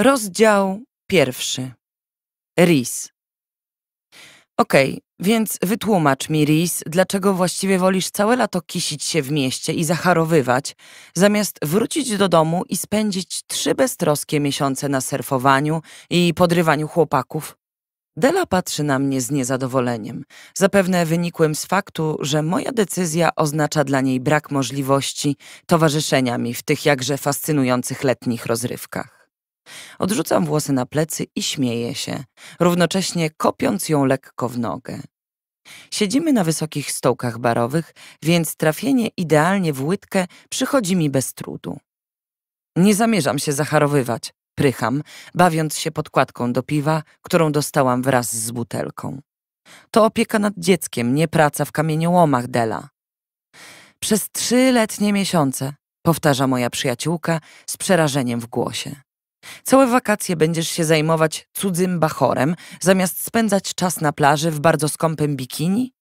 Rozdział pierwszy. Ris. Okej, okay, więc wytłumacz mi, Ris, dlaczego właściwie wolisz całe lato kisić się w mieście i zacharowywać, zamiast wrócić do domu i spędzić trzy beztroskie miesiące na surfowaniu i podrywaniu chłopaków? Dela patrzy na mnie z niezadowoleniem, zapewne wynikłym z faktu, że moja decyzja oznacza dla niej brak możliwości towarzyszenia mi w tych jakże fascynujących letnich rozrywkach. Odrzucam włosy na plecy i śmieję się, równocześnie kopiąc ją lekko w nogę. Siedzimy na wysokich stołkach barowych, więc trafienie idealnie w łydkę przychodzi mi bez trudu. Nie zamierzam się zacharowywać, prycham, bawiąc się podkładką do piwa, którą dostałam wraz z butelką. To opieka nad dzieckiem, nie praca w kamieniołomach Dela. Przez trzy letnie miesiące, powtarza moja przyjaciółka z przerażeniem w głosie. Całe wakacje będziesz się zajmować cudzym bachorem, zamiast spędzać czas na plaży w bardzo skąpym bikini?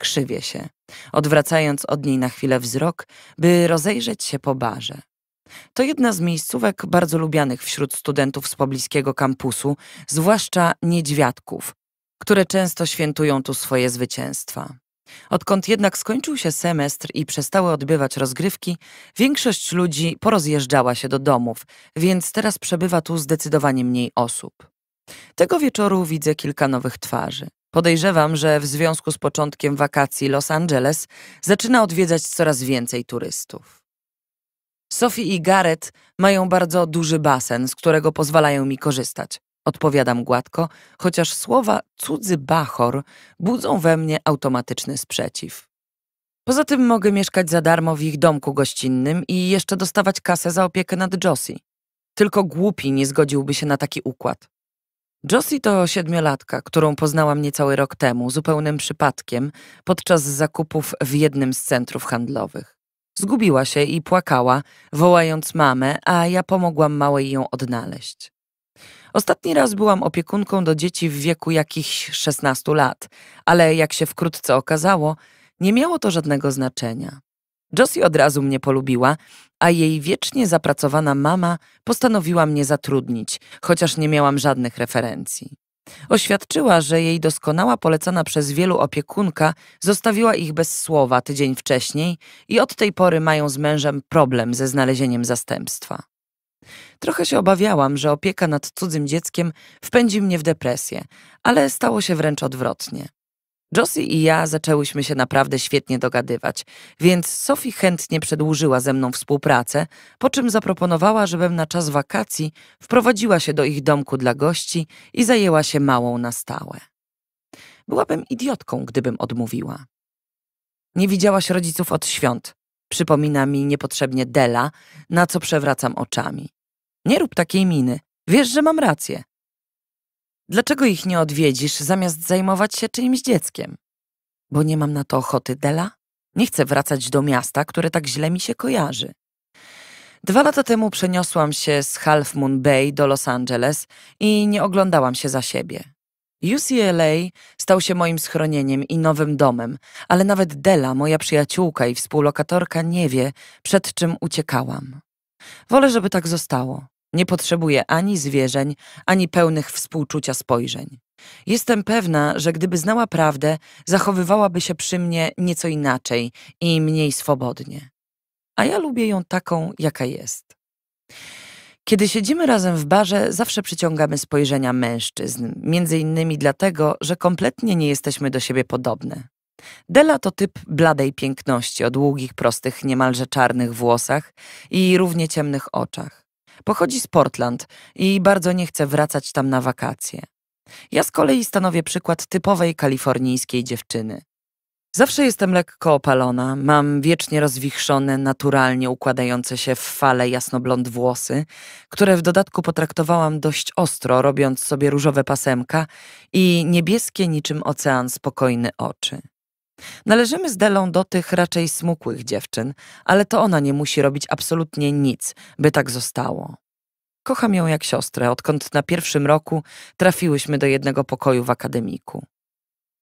Krzywię się, odwracając od niej na chwilę wzrok, by rozejrzeć się po barze. To jedna z miejscówek bardzo lubianych wśród studentów z pobliskiego kampusu, zwłaszcza niedźwiadków, które często świętują tu swoje zwycięstwa. Odkąd jednak skończył się semestr i przestały odbywać rozgrywki, większość ludzi porozjeżdżała się do domów, więc teraz przebywa tu zdecydowanie mniej osób. Tego wieczoru widzę kilka nowych twarzy. Podejrzewam, że w związku z początkiem wakacji Los Angeles zaczyna odwiedzać coraz więcej turystów. Sophie i Gareth mają bardzo duży basen, z którego pozwalają mi korzystać. Odpowiadam gładko, chociaż słowa cudzy bachor budzą we mnie automatyczny sprzeciw. Poza tym mogę mieszkać za darmo w ich domku gościnnym i jeszcze dostawać kasę za opiekę nad Josie. Tylko głupi nie zgodziłby się na taki układ. Josie to siedmiolatka, którą poznałam niecały rok temu, zupełnym przypadkiem, podczas zakupów w jednym z centrów handlowych. Zgubiła się i płakała, wołając mamę, a ja pomogłam małej ją odnaleźć. Ostatni raz byłam opiekunką do dzieci w wieku jakichś 16 lat, ale jak się wkrótce okazało, nie miało to żadnego znaczenia. Josie od razu mnie polubiła, a jej wiecznie zapracowana mama postanowiła mnie zatrudnić, chociaż nie miałam żadnych referencji. Oświadczyła, że jej doskonała polecana przez wielu opiekunka zostawiła ich bez słowa tydzień wcześniej i od tej pory mają z mężem problem ze znalezieniem zastępstwa. Trochę się obawiałam, że opieka nad cudzym dzieckiem wpędzi mnie w depresję, ale stało się wręcz odwrotnie. Josie i ja zaczęłyśmy się naprawdę świetnie dogadywać, więc Sophie chętnie przedłużyła ze mną współpracę, po czym zaproponowała, żebym na czas wakacji wprowadziła się do ich domku dla gości i zajęła się małą na stałe. Byłabym idiotką, gdybym odmówiła. Nie widziałaś rodziców od świąt, Przypomina mi niepotrzebnie Dela, na co przewracam oczami. Nie rób takiej miny. Wiesz, że mam rację. Dlaczego ich nie odwiedzisz, zamiast zajmować się czyimś dzieckiem? Bo nie mam na to ochoty, Dela. Nie chcę wracać do miasta, które tak źle mi się kojarzy. Dwa lata temu przeniosłam się z Half Moon Bay do Los Angeles i nie oglądałam się za siebie. UCLA stał się moim schronieniem i nowym domem, ale nawet Della, moja przyjaciółka i współlokatorka, nie wie, przed czym uciekałam. Wolę, żeby tak zostało. Nie potrzebuję ani zwierzeń, ani pełnych współczucia spojrzeń. Jestem pewna, że gdyby znała prawdę, zachowywałaby się przy mnie nieco inaczej i mniej swobodnie. A ja lubię ją taką, jaka jest. Kiedy siedzimy razem w barze, zawsze przyciągamy spojrzenia mężczyzn, między innymi dlatego, że kompletnie nie jesteśmy do siebie podobne. Dela to typ bladej piękności o długich, prostych, niemalże czarnych włosach i równie ciemnych oczach. Pochodzi z Portland i bardzo nie chce wracać tam na wakacje. Ja z kolei stanowię przykład typowej kalifornijskiej dziewczyny. Zawsze jestem lekko opalona, mam wiecznie rozwichrzone, naturalnie układające się w fale jasnoblond włosy, które w dodatku potraktowałam dość ostro, robiąc sobie różowe pasemka i niebieskie niczym ocean spokojne oczy. Należymy z Delą do tych raczej smukłych dziewczyn, ale to ona nie musi robić absolutnie nic, by tak zostało. Kocham ją jak siostrę, odkąd na pierwszym roku trafiłyśmy do jednego pokoju w akademiku.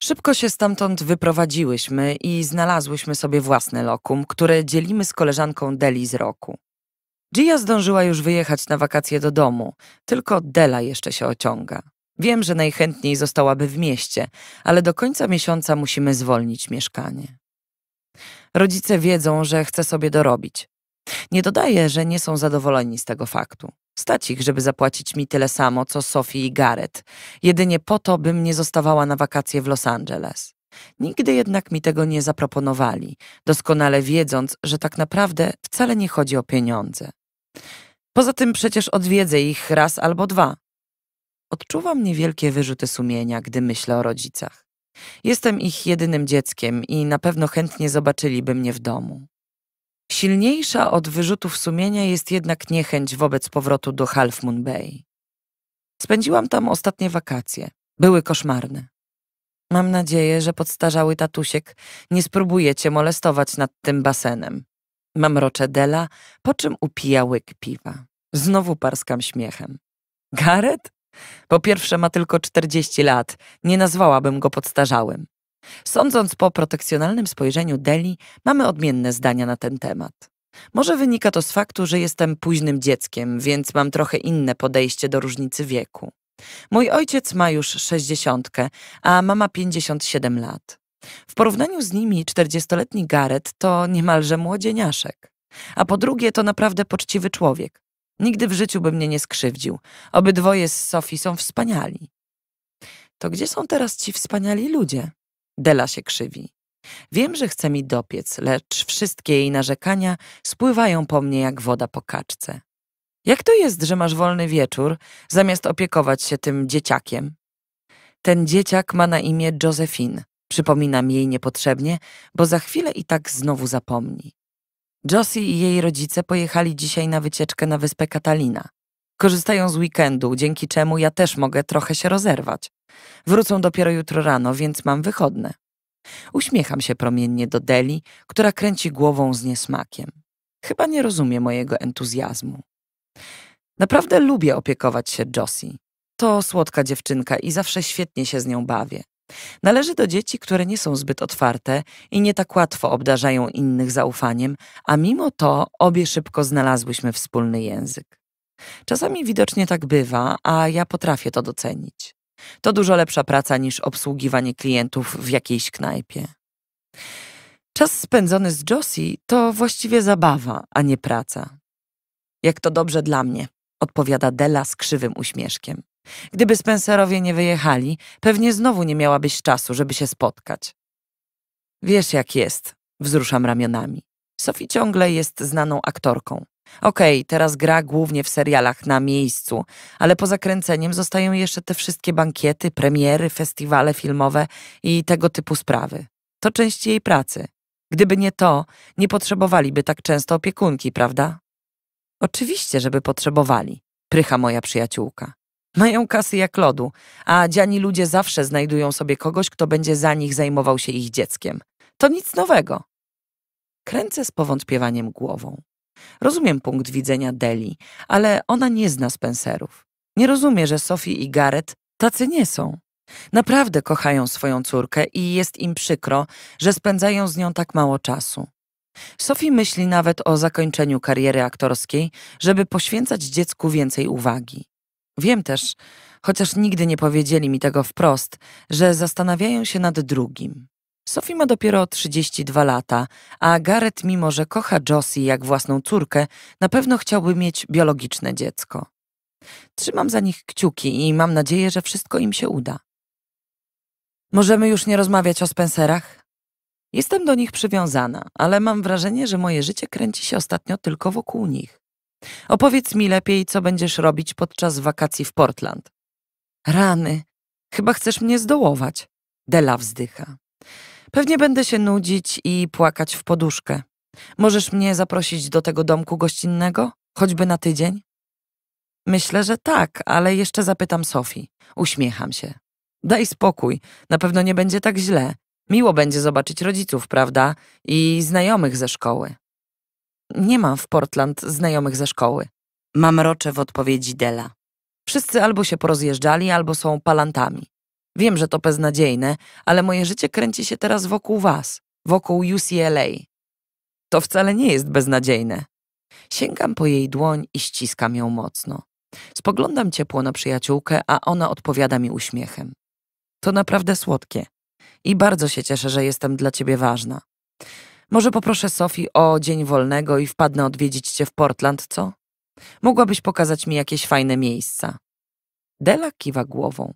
Szybko się stamtąd wyprowadziłyśmy i znalazłyśmy sobie własne lokum, które dzielimy z koleżanką Deli z roku. Gia zdążyła już wyjechać na wakacje do domu, tylko Dela jeszcze się ociąga. Wiem, że najchętniej zostałaby w mieście, ale do końca miesiąca musimy zwolnić mieszkanie. Rodzice wiedzą, że chce sobie dorobić. Nie dodaję, że nie są zadowoleni z tego faktu. Stać ich, żeby zapłacić mi tyle samo, co Sophie i Gareth, jedynie po to, bym nie zostawała na wakacje w Los Angeles. Nigdy jednak mi tego nie zaproponowali, doskonale wiedząc, że tak naprawdę wcale nie chodzi o pieniądze. Poza tym przecież odwiedzę ich raz albo dwa. Odczuwam niewielkie wyrzuty sumienia, gdy myślę o rodzicach. Jestem ich jedynym dzieckiem i na pewno chętnie zobaczyliby mnie w domu. Silniejsza od wyrzutów sumienia jest jednak niechęć wobec powrotu do Half Moon Bay. Spędziłam tam ostatnie wakacje. Były koszmarne. Mam nadzieję, że podstarzały tatusiek nie spróbuje cię molestować nad tym basenem. rocze Dela, po czym upija łyk piwa. Znowu parskam śmiechem. Gareth? Po pierwsze ma tylko 40 lat. Nie nazwałabym go podstarzałym. Sądząc po protekcjonalnym spojrzeniu Deli, mamy odmienne zdania na ten temat. Może wynika to z faktu, że jestem późnym dzieckiem, więc mam trochę inne podejście do różnicy wieku. Mój ojciec ma już sześćdziesiątkę, a mama pięćdziesiąt siedem lat. W porównaniu z nimi czterdziestoletni Gareth to niemalże młodzieniaszek. A po drugie to naprawdę poczciwy człowiek. Nigdy w życiu by mnie nie skrzywdził. Obydwoje z Sofii są wspaniali. To gdzie są teraz ci wspaniali ludzie? Dela się krzywi. Wiem, że chce mi dopiec, lecz wszystkie jej narzekania spływają po mnie jak woda po kaczce. Jak to jest, że masz wolny wieczór, zamiast opiekować się tym dzieciakiem? Ten dzieciak ma na imię Josephine. Przypominam jej niepotrzebnie, bo za chwilę i tak znowu zapomni. Josie i jej rodzice pojechali dzisiaj na wycieczkę na wyspę Katalina. Korzystają z weekendu, dzięki czemu ja też mogę trochę się rozerwać. Wrócą dopiero jutro rano, więc mam wychodne. Uśmiecham się promiennie do Deli, która kręci głową z niesmakiem. Chyba nie rozumie mojego entuzjazmu. Naprawdę lubię opiekować się Josie. To słodka dziewczynka i zawsze świetnie się z nią bawię. Należy do dzieci, które nie są zbyt otwarte i nie tak łatwo obdarzają innych zaufaniem, a mimo to obie szybko znalazłyśmy wspólny język. Czasami widocznie tak bywa, a ja potrafię to docenić. To dużo lepsza praca niż obsługiwanie klientów w jakiejś knajpie. Czas spędzony z Josie to właściwie zabawa, a nie praca. Jak to dobrze dla mnie, odpowiada Della z krzywym uśmieszkiem. Gdyby Spencerowie nie wyjechali, pewnie znowu nie miałabyś czasu, żeby się spotkać. Wiesz jak jest, wzruszam ramionami. Sophie ciągle jest znaną aktorką. Okej, okay, teraz gra głównie w serialach na miejscu, ale poza kręceniem zostają jeszcze te wszystkie bankiety, premiery, festiwale filmowe i tego typu sprawy. To część jej pracy. Gdyby nie to, nie potrzebowaliby tak często opiekunki, prawda? Oczywiście, żeby potrzebowali, prycha moja przyjaciółka. Mają kasy jak lodu, a dziani ludzie zawsze znajdują sobie kogoś, kto będzie za nich zajmował się ich dzieckiem. To nic nowego. Kręcę z powątpiewaniem głową. Rozumiem punkt widzenia Deli, ale ona nie zna Spencerów. Nie rozumie, że Sophie i Gareth tacy nie są. Naprawdę kochają swoją córkę i jest im przykro, że spędzają z nią tak mało czasu. Sophie myśli nawet o zakończeniu kariery aktorskiej, żeby poświęcać dziecku więcej uwagi. Wiem też, chociaż nigdy nie powiedzieli mi tego wprost, że zastanawiają się nad drugim. Sophie ma dopiero 32 lata, a Gareth, mimo że kocha Josie jak własną córkę, na pewno chciałby mieć biologiczne dziecko. Trzymam za nich kciuki i mam nadzieję, że wszystko im się uda. Możemy już nie rozmawiać o Spencerach? Jestem do nich przywiązana, ale mam wrażenie, że moje życie kręci się ostatnio tylko wokół nich. Opowiedz mi lepiej, co będziesz robić podczas wakacji w Portland. Rany, chyba chcesz mnie zdołować. Dela wzdycha. Pewnie będę się nudzić i płakać w poduszkę. Możesz mnie zaprosić do tego domku gościnnego? Choćby na tydzień? Myślę, że tak, ale jeszcze zapytam Sofii. Uśmiecham się. Daj spokój, na pewno nie będzie tak źle. Miło będzie zobaczyć rodziców, prawda? I znajomych ze szkoły. Nie mam w Portland znajomych ze szkoły. Mam rocze w odpowiedzi Dela. Wszyscy albo się porozjeżdżali, albo są palantami. Wiem, że to beznadziejne, ale moje życie kręci się teraz wokół was, wokół UCLA. To wcale nie jest beznadziejne. Sięgam po jej dłoń i ściskam ją mocno. Spoglądam ciepło na przyjaciółkę, a ona odpowiada mi uśmiechem. To naprawdę słodkie. I bardzo się cieszę, że jestem dla ciebie ważna. Może poproszę Sofii o dzień wolnego i wpadnę odwiedzić cię w Portland, co? Mogłabyś pokazać mi jakieś fajne miejsca. Dela kiwa głową.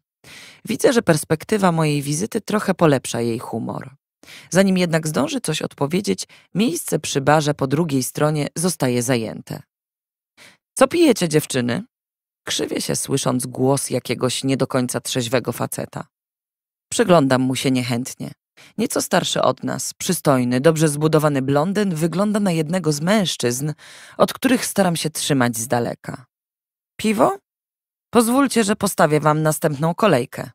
Widzę, że perspektywa mojej wizyty trochę polepsza jej humor. Zanim jednak zdąży coś odpowiedzieć, miejsce przy barze po drugiej stronie zostaje zajęte. Co pijecie, dziewczyny? Krzywię się, słysząc głos jakiegoś nie do końca trzeźwego faceta. Przyglądam mu się niechętnie. Nieco starszy od nas, przystojny, dobrze zbudowany blondyn wygląda na jednego z mężczyzn, od których staram się trzymać z daleka. Piwo? Pozwólcie, że postawię wam następną kolejkę.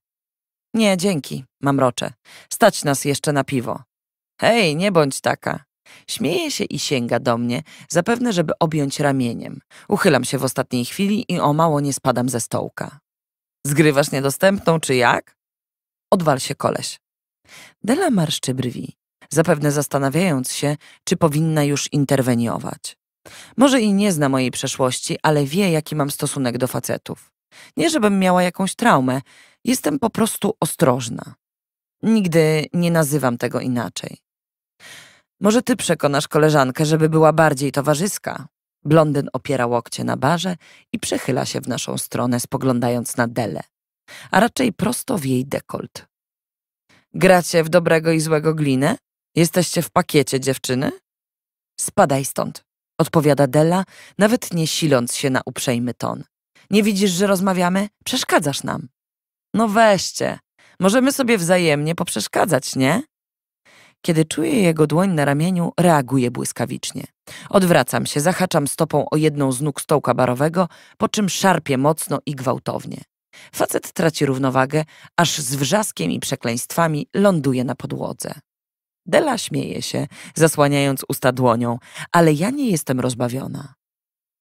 Nie, dzięki, mamrocze. Stać nas jeszcze na piwo. Hej, nie bądź taka. Śmieje się i sięga do mnie, zapewne żeby objąć ramieniem. Uchylam się w ostatniej chwili i o mało nie spadam ze stołka. Zgrywasz niedostępną, czy jak? Odwal się koleś. Dela marszczy brwi, zapewne zastanawiając się, czy powinna już interweniować. Może i nie zna mojej przeszłości, ale wie, jaki mam stosunek do facetów. Nie, żebym miała jakąś traumę, jestem po prostu ostrożna. Nigdy nie nazywam tego inaczej. Może ty przekonasz koleżankę, żeby była bardziej towarzyska? Blondyn opiera łokcie na barze i przechyla się w naszą stronę, spoglądając na Dele, a raczej prosto w jej dekolt. Gracie w dobrego i złego glinę? Jesteście w pakiecie, dziewczyny? Spadaj stąd, odpowiada Della, nawet nie siląc się na uprzejmy ton. Nie widzisz, że rozmawiamy? Przeszkadzasz nam. No weźcie. Możemy sobie wzajemnie poprzeszkadzać, nie? Kiedy czuję jego dłoń na ramieniu, reaguję błyskawicznie. Odwracam się, zahaczam stopą o jedną z nóg stołka barowego, po czym szarpię mocno i gwałtownie. Facet traci równowagę, aż z wrzaskiem i przekleństwami ląduje na podłodze. Dela śmieje się, zasłaniając usta dłonią, ale ja nie jestem rozbawiona.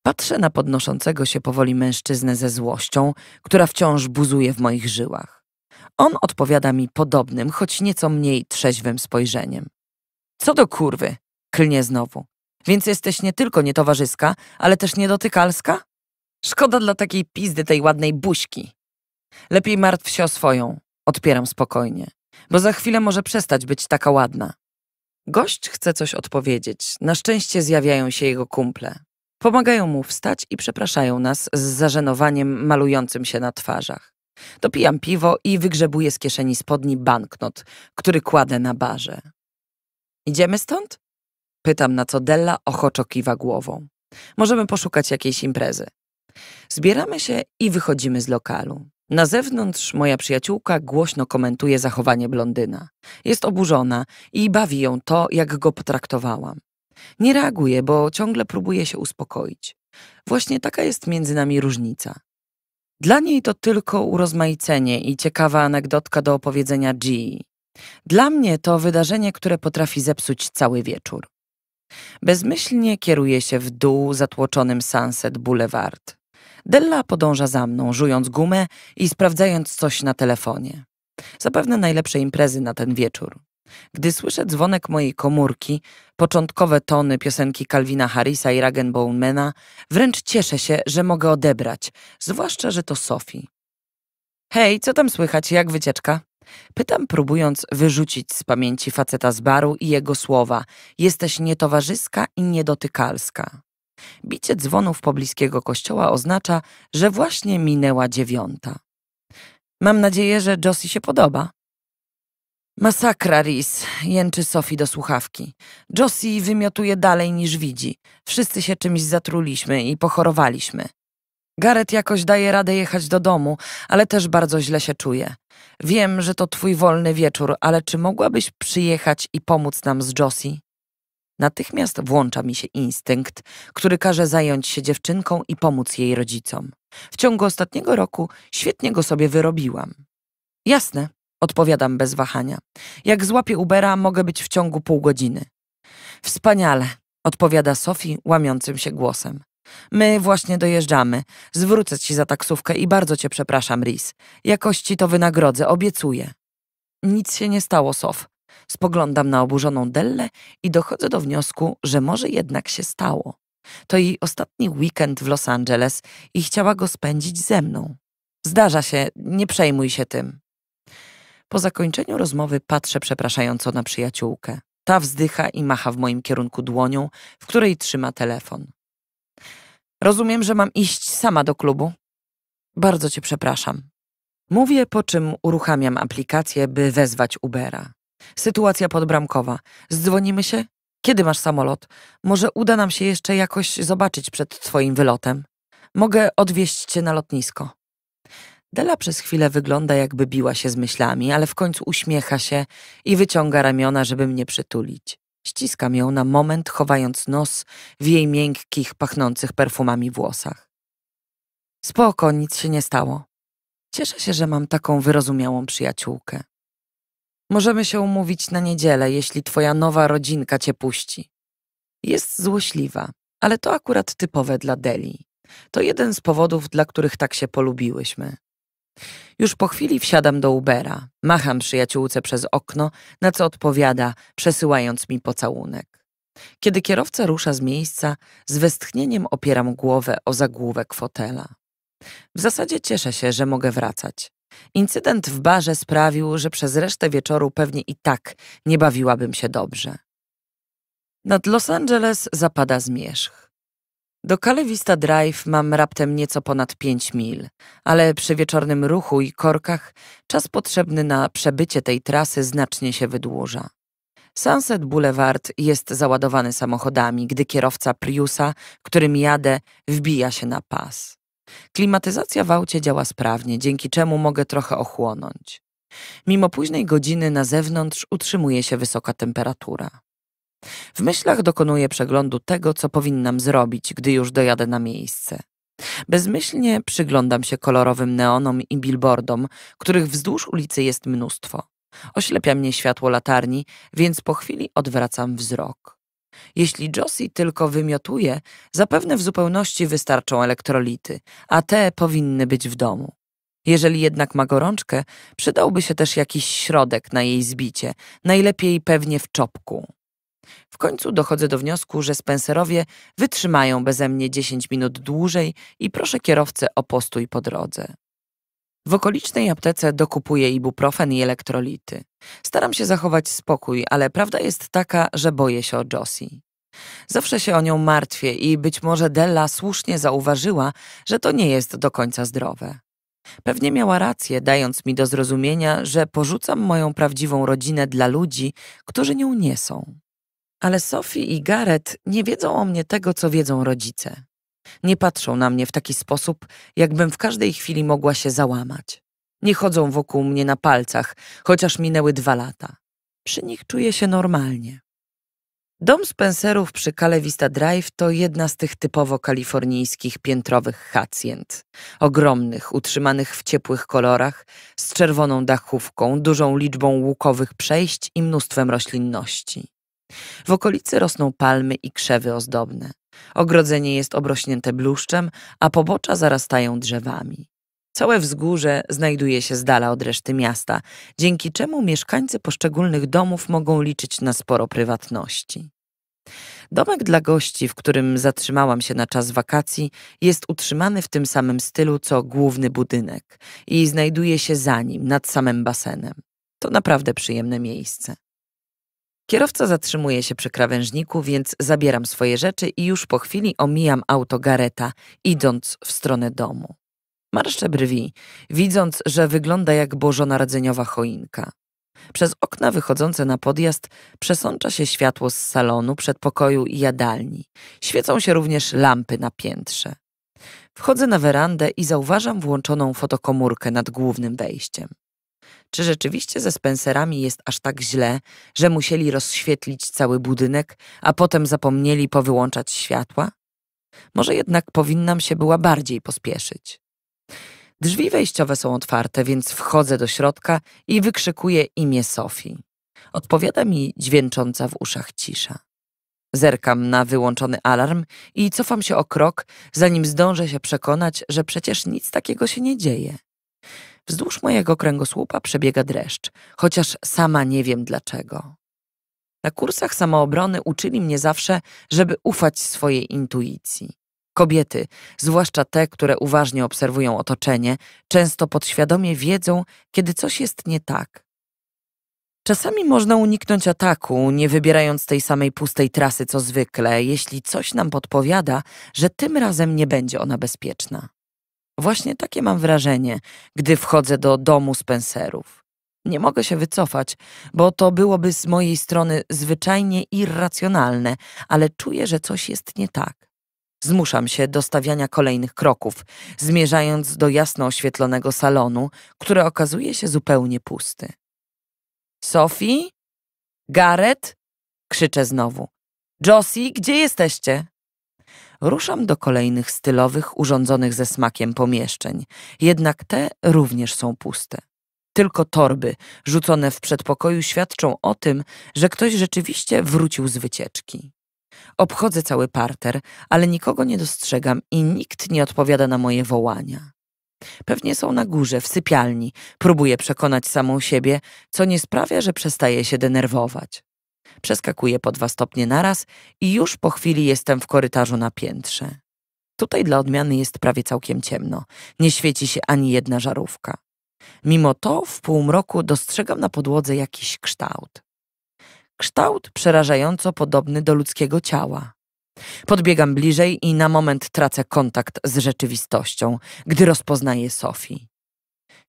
Patrzę na podnoszącego się powoli mężczyznę ze złością, która wciąż buzuje w moich żyłach. On odpowiada mi podobnym, choć nieco mniej trzeźwym spojrzeniem. Co do kurwy, klnie znowu. Więc jesteś nie tylko nietowarzyska, ale też niedotykalska? Szkoda dla takiej pizdy tej ładnej buźki. Lepiej martw się o swoją, odpieram spokojnie, bo za chwilę może przestać być taka ładna. Gość chce coś odpowiedzieć. Na szczęście zjawiają się jego kumple. Pomagają mu wstać i przepraszają nas z zażenowaniem malującym się na twarzach. Dopijam piwo i wygrzebuję z kieszeni spodni banknot, który kładę na barze. Idziemy stąd? Pytam, na co Della ochoczo kiwa głową. Możemy poszukać jakiejś imprezy. Zbieramy się i wychodzimy z lokalu. Na zewnątrz moja przyjaciółka głośno komentuje zachowanie blondyna. Jest oburzona i bawi ją to, jak go potraktowałam. Nie reaguje, bo ciągle próbuje się uspokoić. Właśnie taka jest między nami różnica. Dla niej to tylko urozmaicenie i ciekawa anegdotka do opowiedzenia G. Dla mnie to wydarzenie, które potrafi zepsuć cały wieczór. Bezmyślnie kieruje się w dół zatłoczonym Sunset Boulevard. Della podąża za mną, żując gumę i sprawdzając coś na telefonie. Zapewne najlepsze imprezy na ten wieczór. Gdy słyszę dzwonek mojej komórki, początkowe tony piosenki Calvina Harrisa i Ragenbowmana, wręcz cieszę się, że mogę odebrać, zwłaszcza, że to Sophie. Hej, co tam słychać, jak wycieczka? Pytam, próbując wyrzucić z pamięci faceta z baru i jego słowa: Jesteś nietowarzyska i niedotykalska. Bicie dzwonów pobliskiego kościoła oznacza, że właśnie minęła dziewiąta. Mam nadzieję, że Josie się podoba. Masakra, Riz, jęczy Sophie do słuchawki. Josie wymiotuje dalej niż widzi. Wszyscy się czymś zatruliśmy i pochorowaliśmy. Gareth jakoś daje radę jechać do domu, ale też bardzo źle się czuje. Wiem, że to twój wolny wieczór, ale czy mogłabyś przyjechać i pomóc nam z Josie? Natychmiast włącza mi się instynkt, który każe zająć się dziewczynką i pomóc jej rodzicom. W ciągu ostatniego roku świetnie go sobie wyrobiłam. Jasne, Odpowiadam bez wahania. Jak złapię Ubera, mogę być w ciągu pół godziny. Wspaniale, odpowiada Sofi łamiącym się głosem. My właśnie dojeżdżamy. Zwrócę ci za taksówkę i bardzo cię przepraszam, Riz. Jakoś ci to wynagrodzę, obiecuję. Nic się nie stało, Sof. Spoglądam na oburzoną Dellę i dochodzę do wniosku, że może jednak się stało. To jej ostatni weekend w Los Angeles i chciała go spędzić ze mną. Zdarza się, nie przejmuj się tym. Po zakończeniu rozmowy patrzę przepraszająco na przyjaciółkę. Ta wzdycha i macha w moim kierunku dłonią, w której trzyma telefon. Rozumiem, że mam iść sama do klubu. Bardzo cię przepraszam. Mówię, po czym uruchamiam aplikację, by wezwać Ubera. Sytuacja podbramkowa. Zdzwonimy się? Kiedy masz samolot? Może uda nam się jeszcze jakoś zobaczyć przed twoim wylotem? Mogę odwieźć cię na lotnisko. Dela przez chwilę wygląda, jakby biła się z myślami, ale w końcu uśmiecha się i wyciąga ramiona, żeby mnie przytulić. Ściskam ją na moment, chowając nos w jej miękkich, pachnących perfumami włosach. Spoko, nic się nie stało. Cieszę się, że mam taką wyrozumiałą przyjaciółkę. Możemy się umówić na niedzielę, jeśli twoja nowa rodzinka cię puści. Jest złośliwa, ale to akurat typowe dla Deli. To jeden z powodów, dla których tak się polubiłyśmy. Już po chwili wsiadam do Ubera. Macham przyjaciółce przez okno, na co odpowiada, przesyłając mi pocałunek. Kiedy kierowca rusza z miejsca, z westchnieniem opieram głowę o zagłówek fotela. W zasadzie cieszę się, że mogę wracać. Incydent w barze sprawił, że przez resztę wieczoru pewnie i tak nie bawiłabym się dobrze. Nad Los Angeles zapada zmierzch. Do Kalewista Drive mam raptem nieco ponad pięć mil, ale przy wieczornym ruchu i korkach czas potrzebny na przebycie tej trasy znacznie się wydłuża. Sunset Boulevard jest załadowany samochodami, gdy kierowca Priusa, którym jadę, wbija się na pas. Klimatyzacja w aucie działa sprawnie, dzięki czemu mogę trochę ochłonąć. Mimo późnej godziny na zewnątrz utrzymuje się wysoka temperatura. W myślach dokonuję przeglądu tego, co powinnam zrobić, gdy już dojadę na miejsce. Bezmyślnie przyglądam się kolorowym neonom i billboardom, których wzdłuż ulicy jest mnóstwo. Oślepia mnie światło latarni, więc po chwili odwracam wzrok. Jeśli Josie tylko wymiotuje, zapewne w zupełności wystarczą elektrolity, a te powinny być w domu. Jeżeli jednak ma gorączkę, przydałby się też jakiś środek na jej zbicie, najlepiej pewnie w czopku. W końcu dochodzę do wniosku, że Spencerowie wytrzymają beze mnie 10 minut dłużej i proszę kierowcę o postój po drodze. W okolicznej aptece dokupuję ibuprofen i elektrolity. Staram się zachować spokój, ale prawda jest taka, że boję się o Josie. Zawsze się o nią martwię i być może Della słusznie zauważyła, że to nie jest do końca zdrowe. Pewnie miała rację, dając mi do zrozumienia, że porzucam moją prawdziwą rodzinę dla ludzi, którzy nią nie są. Ale Sophie i Gareth nie wiedzą o mnie tego, co wiedzą rodzice. Nie patrzą na mnie w taki sposób, jakbym w każdej chwili mogła się załamać. Nie chodzą wokół mnie na palcach, chociaż minęły dwa lata. Przy nich czuję się normalnie. Dom Spencerów przy Calle Vista Drive to jedna z tych typowo kalifornijskich piętrowych hacjent. Ogromnych, utrzymanych w ciepłych kolorach, z czerwoną dachówką, dużą liczbą łukowych przejść i mnóstwem roślinności. W okolicy rosną palmy i krzewy ozdobne. Ogrodzenie jest obrośnięte bluszczem, a pobocza zarastają drzewami. Całe wzgórze znajduje się z dala od reszty miasta, dzięki czemu mieszkańcy poszczególnych domów mogą liczyć na sporo prywatności. Domek dla gości, w którym zatrzymałam się na czas wakacji, jest utrzymany w tym samym stylu co główny budynek i znajduje się za nim, nad samym basenem. To naprawdę przyjemne miejsce. Kierowca zatrzymuje się przy krawężniku, więc zabieram swoje rzeczy i już po chwili omijam auto Gareta, idąc w stronę domu. Marszczę brwi, widząc, że wygląda jak bożonarodzeniowa choinka. Przez okna wychodzące na podjazd przesącza się światło z salonu, przedpokoju i jadalni. Świecą się również lampy na piętrze. Wchodzę na werandę i zauważam włączoną fotokomórkę nad głównym wejściem. Czy rzeczywiście ze Spencerami jest aż tak źle, że musieli rozświetlić cały budynek, a potem zapomnieli powyłączać światła? Może jednak powinnam się była bardziej pospieszyć. Drzwi wejściowe są otwarte, więc wchodzę do środka i wykrzykuję imię Sofii. Odpowiada mi dźwięcząca w uszach cisza. Zerkam na wyłączony alarm i cofam się o krok, zanim zdążę się przekonać, że przecież nic takiego się nie dzieje. Wzdłuż mojego kręgosłupa przebiega dreszcz, chociaż sama nie wiem dlaczego. Na kursach samoobrony uczyli mnie zawsze, żeby ufać swojej intuicji. Kobiety, zwłaszcza te, które uważnie obserwują otoczenie, często podświadomie wiedzą, kiedy coś jest nie tak. Czasami można uniknąć ataku, nie wybierając tej samej pustej trasy co zwykle, jeśli coś nam podpowiada, że tym razem nie będzie ona bezpieczna. Właśnie takie mam wrażenie, gdy wchodzę do domu Spencerów. Nie mogę się wycofać, bo to byłoby z mojej strony zwyczajnie irracjonalne, ale czuję, że coś jest nie tak. Zmuszam się do stawiania kolejnych kroków, zmierzając do jasno oświetlonego salonu, który okazuje się zupełnie pusty. Sophie? Gareth? Krzyczę znowu. Josie, gdzie jesteście? Ruszam do kolejnych stylowych, urządzonych ze smakiem pomieszczeń, jednak te również są puste. Tylko torby rzucone w przedpokoju świadczą o tym, że ktoś rzeczywiście wrócił z wycieczki. Obchodzę cały parter, ale nikogo nie dostrzegam i nikt nie odpowiada na moje wołania. Pewnie są na górze, w sypialni. Próbuję przekonać samą siebie, co nie sprawia, że przestaje się denerwować. Przeskakuję po dwa stopnie naraz i już po chwili jestem w korytarzu na piętrze. Tutaj dla odmiany jest prawie całkiem ciemno. Nie świeci się ani jedna żarówka. Mimo to w półmroku dostrzegam na podłodze jakiś kształt. Kształt przerażająco podobny do ludzkiego ciała. Podbiegam bliżej i na moment tracę kontakt z rzeczywistością, gdy rozpoznaję Sofii.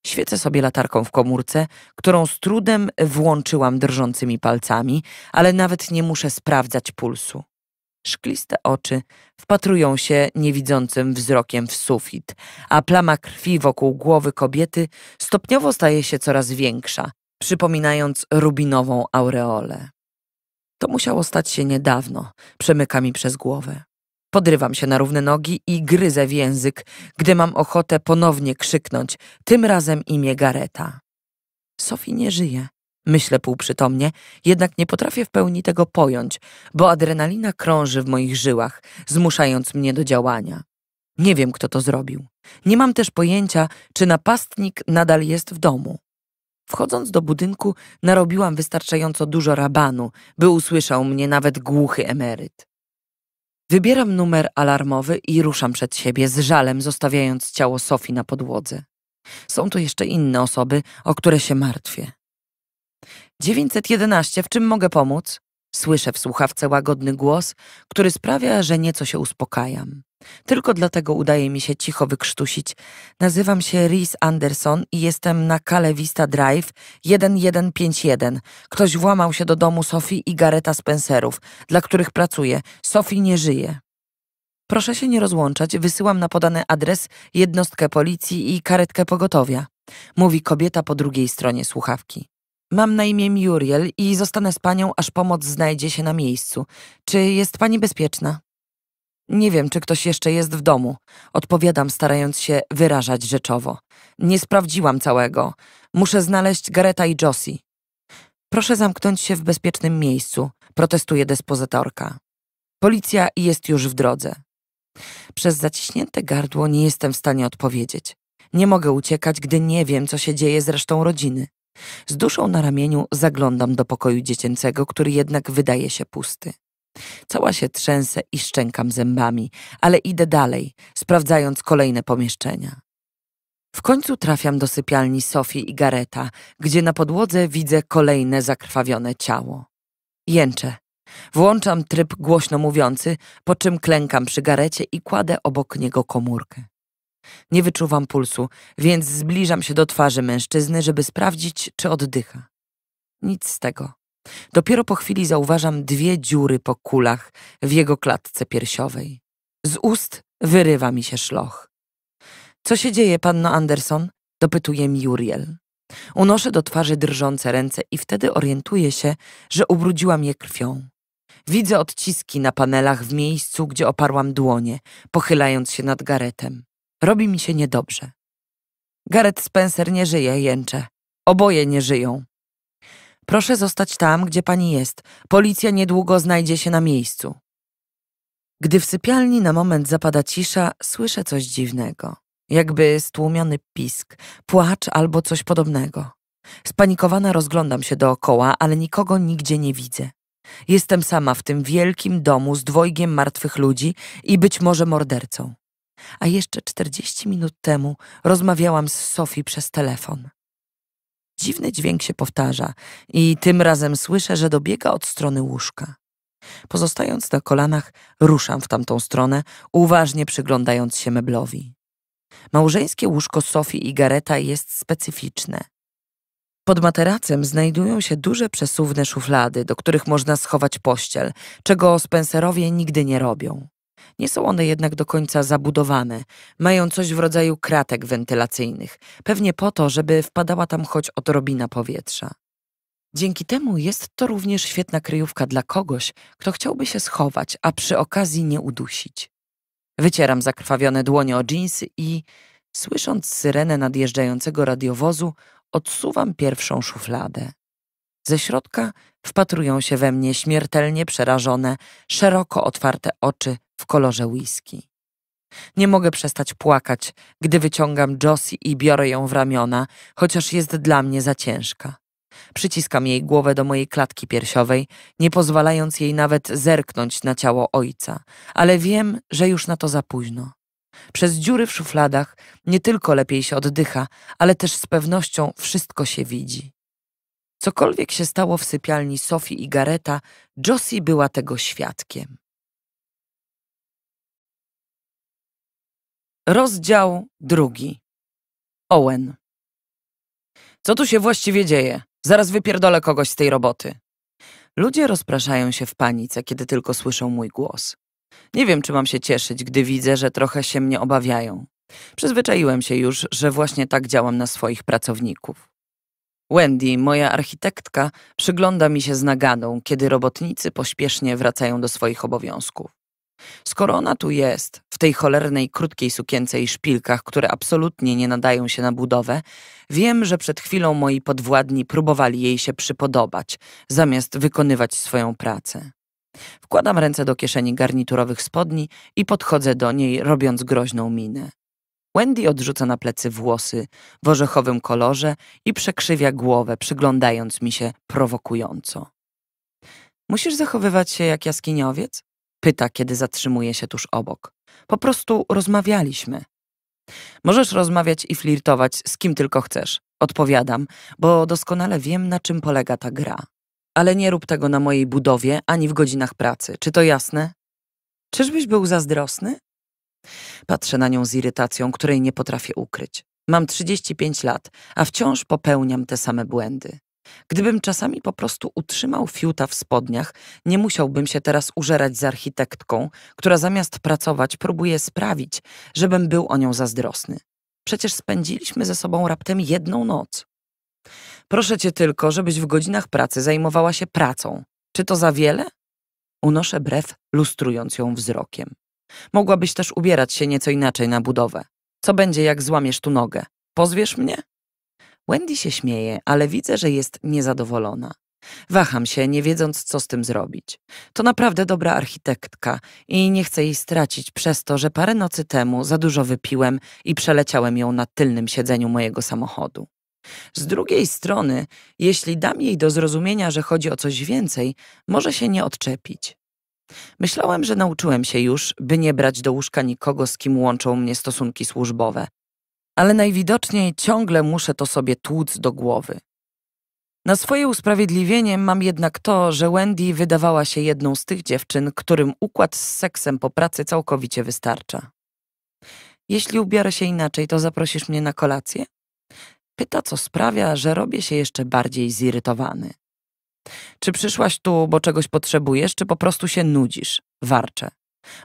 Świecę sobie latarką w komórce, którą z trudem włączyłam drżącymi palcami, ale nawet nie muszę sprawdzać pulsu. Szkliste oczy wpatrują się niewidzącym wzrokiem w sufit, a plama krwi wokół głowy kobiety stopniowo staje się coraz większa, przypominając rubinową aureolę. To musiało stać się niedawno, przemyka mi przez głowę. Podrywam się na równe nogi i gryzę w język, gdy mam ochotę ponownie krzyknąć, tym razem imię Gareta. Sophie nie żyje. Myślę półprzytomnie, jednak nie potrafię w pełni tego pojąć, bo adrenalina krąży w moich żyłach, zmuszając mnie do działania. Nie wiem, kto to zrobił. Nie mam też pojęcia, czy napastnik nadal jest w domu. Wchodząc do budynku, narobiłam wystarczająco dużo rabanu, by usłyszał mnie nawet głuchy emeryt. Wybieram numer alarmowy i ruszam przed siebie z żalem, zostawiając ciało Sofii na podłodze. Są tu jeszcze inne osoby, o które się martwię. 911, w czym mogę pomóc? Słyszę w słuchawce łagodny głos, który sprawia, że nieco się uspokajam. Tylko dlatego udaje mi się cicho wykrztusić. Nazywam się Rhys Anderson i jestem na Kale Vista Drive 1151. Ktoś włamał się do domu Sofii i Gareta Spencerów, dla których pracuję. Sofii nie żyje. Proszę się nie rozłączać, wysyłam na podany adres jednostkę policji i karetkę pogotowia, mówi kobieta po drugiej stronie słuchawki. Mam na imię Muriel i zostanę z panią, aż pomoc znajdzie się na miejscu. Czy jest pani bezpieczna? Nie wiem, czy ktoś jeszcze jest w domu. Odpowiadam, starając się wyrażać rzeczowo. Nie sprawdziłam całego. Muszę znaleźć Gareta i Josie. Proszę zamknąć się w bezpiecznym miejscu, protestuje despozytorka. Policja jest już w drodze. Przez zaciśnięte gardło nie jestem w stanie odpowiedzieć. Nie mogę uciekać, gdy nie wiem, co się dzieje z resztą rodziny. Z duszą na ramieniu zaglądam do pokoju dziecięcego, który jednak wydaje się pusty. Cała się trzęsę i szczękam zębami, ale idę dalej, sprawdzając kolejne pomieszczenia. W końcu trafiam do sypialni Sofii i Gareta, gdzie na podłodze widzę kolejne zakrwawione ciało. Jęczę. Włączam tryb głośno mówiący, po czym klękam przy garecie i kładę obok niego komórkę. Nie wyczuwam pulsu, więc zbliżam się do twarzy mężczyzny, żeby sprawdzić, czy oddycha. Nic z tego. Dopiero po chwili zauważam dwie dziury po kulach w jego klatce piersiowej. Z ust wyrywa mi się szloch. Co się dzieje, panno Anderson? Dopytuje mi Juriel. Unoszę do twarzy drżące ręce i wtedy orientuję się, że ubrudziłam je krwią. Widzę odciski na panelach w miejscu, gdzie oparłam dłonie, pochylając się nad Garetem. Robi mi się niedobrze. Gareth Spencer nie żyje, jęczę. Oboje nie żyją. Proszę zostać tam, gdzie pani jest. Policja niedługo znajdzie się na miejscu. Gdy w sypialni na moment zapada cisza, słyszę coś dziwnego. Jakby stłumiony pisk, płacz albo coś podobnego. Spanikowana rozglądam się dookoła, ale nikogo nigdzie nie widzę. Jestem sama w tym wielkim domu z dwojgiem martwych ludzi i być może mordercą. A jeszcze czterdzieści minut temu rozmawiałam z Sofii przez telefon. Dziwny dźwięk się powtarza i tym razem słyszę, że dobiega od strony łóżka. Pozostając na kolanach, ruszam w tamtą stronę, uważnie przyglądając się meblowi. Małżeńskie łóżko Sofii i Gareta jest specyficzne. Pod materacem znajdują się duże przesuwne szuflady, do których można schować pościel, czego Spencerowie nigdy nie robią. Nie są one jednak do końca zabudowane. Mają coś w rodzaju kratek wentylacyjnych, pewnie po to, żeby wpadała tam choć odrobina powietrza. Dzięki temu jest to również świetna kryjówka dla kogoś, kto chciałby się schować, a przy okazji nie udusić. Wycieram zakrwawione dłonie o dżinsy i, słysząc syrenę nadjeżdżającego radiowozu, odsuwam pierwszą szufladę. Ze środka wpatrują się we mnie śmiertelnie przerażone, szeroko otwarte oczy w kolorze whisky. Nie mogę przestać płakać, gdy wyciągam Josie i biorę ją w ramiona, chociaż jest dla mnie za ciężka. Przyciskam jej głowę do mojej klatki piersiowej, nie pozwalając jej nawet zerknąć na ciało ojca, ale wiem, że już na to za późno. Przez dziury w szufladach nie tylko lepiej się oddycha, ale też z pewnością wszystko się widzi. Cokolwiek się stało w sypialni Sofii i Gareta, Josie była tego świadkiem. Rozdział drugi. Owen. Co tu się właściwie dzieje? Zaraz wypierdolę kogoś z tej roboty. Ludzie rozpraszają się w panice, kiedy tylko słyszą mój głos. Nie wiem, czy mam się cieszyć, gdy widzę, że trochę się mnie obawiają. Przyzwyczaiłem się już, że właśnie tak działam na swoich pracowników. Wendy, moja architektka, przygląda mi się z naganą, kiedy robotnicy pośpiesznie wracają do swoich obowiązków. Skoro ona tu jest, w tej cholernej krótkiej sukience i szpilkach, które absolutnie nie nadają się na budowę, wiem, że przed chwilą moi podwładni próbowali jej się przypodobać, zamiast wykonywać swoją pracę. Wkładam ręce do kieszeni garniturowych spodni i podchodzę do niej, robiąc groźną minę. Wendy odrzuca na plecy włosy w orzechowym kolorze i przekrzywia głowę, przyglądając mi się prowokująco. Musisz zachowywać się jak jaskiniowiec? pyta, kiedy zatrzymuje się tuż obok. Po prostu rozmawialiśmy. Możesz rozmawiać i flirtować z kim tylko chcesz, odpowiadam, bo doskonale wiem, na czym polega ta gra. Ale nie rób tego na mojej budowie ani w godzinach pracy, czy to jasne? Czyżbyś był zazdrosny? Patrzę na nią z irytacją, której nie potrafię ukryć. Mam 35 lat, a wciąż popełniam te same błędy. Gdybym czasami po prostu utrzymał fiuta w spodniach, nie musiałbym się teraz użerać z architektką, która zamiast pracować próbuje sprawić, żebym był o nią zazdrosny. Przecież spędziliśmy ze sobą raptem jedną noc. Proszę cię tylko, żebyś w godzinach pracy zajmowała się pracą. Czy to za wiele? Unoszę brew, lustrując ją wzrokiem. Mogłabyś też ubierać się nieco inaczej na budowę. Co będzie, jak złamiesz tu nogę? Pozwiesz mnie? Wendy się śmieje, ale widzę, że jest niezadowolona. Waham się, nie wiedząc, co z tym zrobić. To naprawdę dobra architektka i nie chcę jej stracić przez to, że parę nocy temu za dużo wypiłem i przeleciałem ją na tylnym siedzeniu mojego samochodu. Z drugiej strony, jeśli dam jej do zrozumienia, że chodzi o coś więcej, może się nie odczepić. Myślałem, że nauczyłem się już, by nie brać do łóżka nikogo, z kim łączą mnie stosunki służbowe, ale najwidoczniej ciągle muszę to sobie tłuc do głowy. Na swoje usprawiedliwienie mam jednak to, że Wendy wydawała się jedną z tych dziewczyn, którym układ z seksem po pracy całkowicie wystarcza. Jeśli ubiorę się inaczej, to zaprosisz mnie na kolację? Pyta, co sprawia, że robię się jeszcze bardziej zirytowany. Czy przyszłaś tu, bo czegoś potrzebujesz, czy po prostu się nudzisz? Warczę.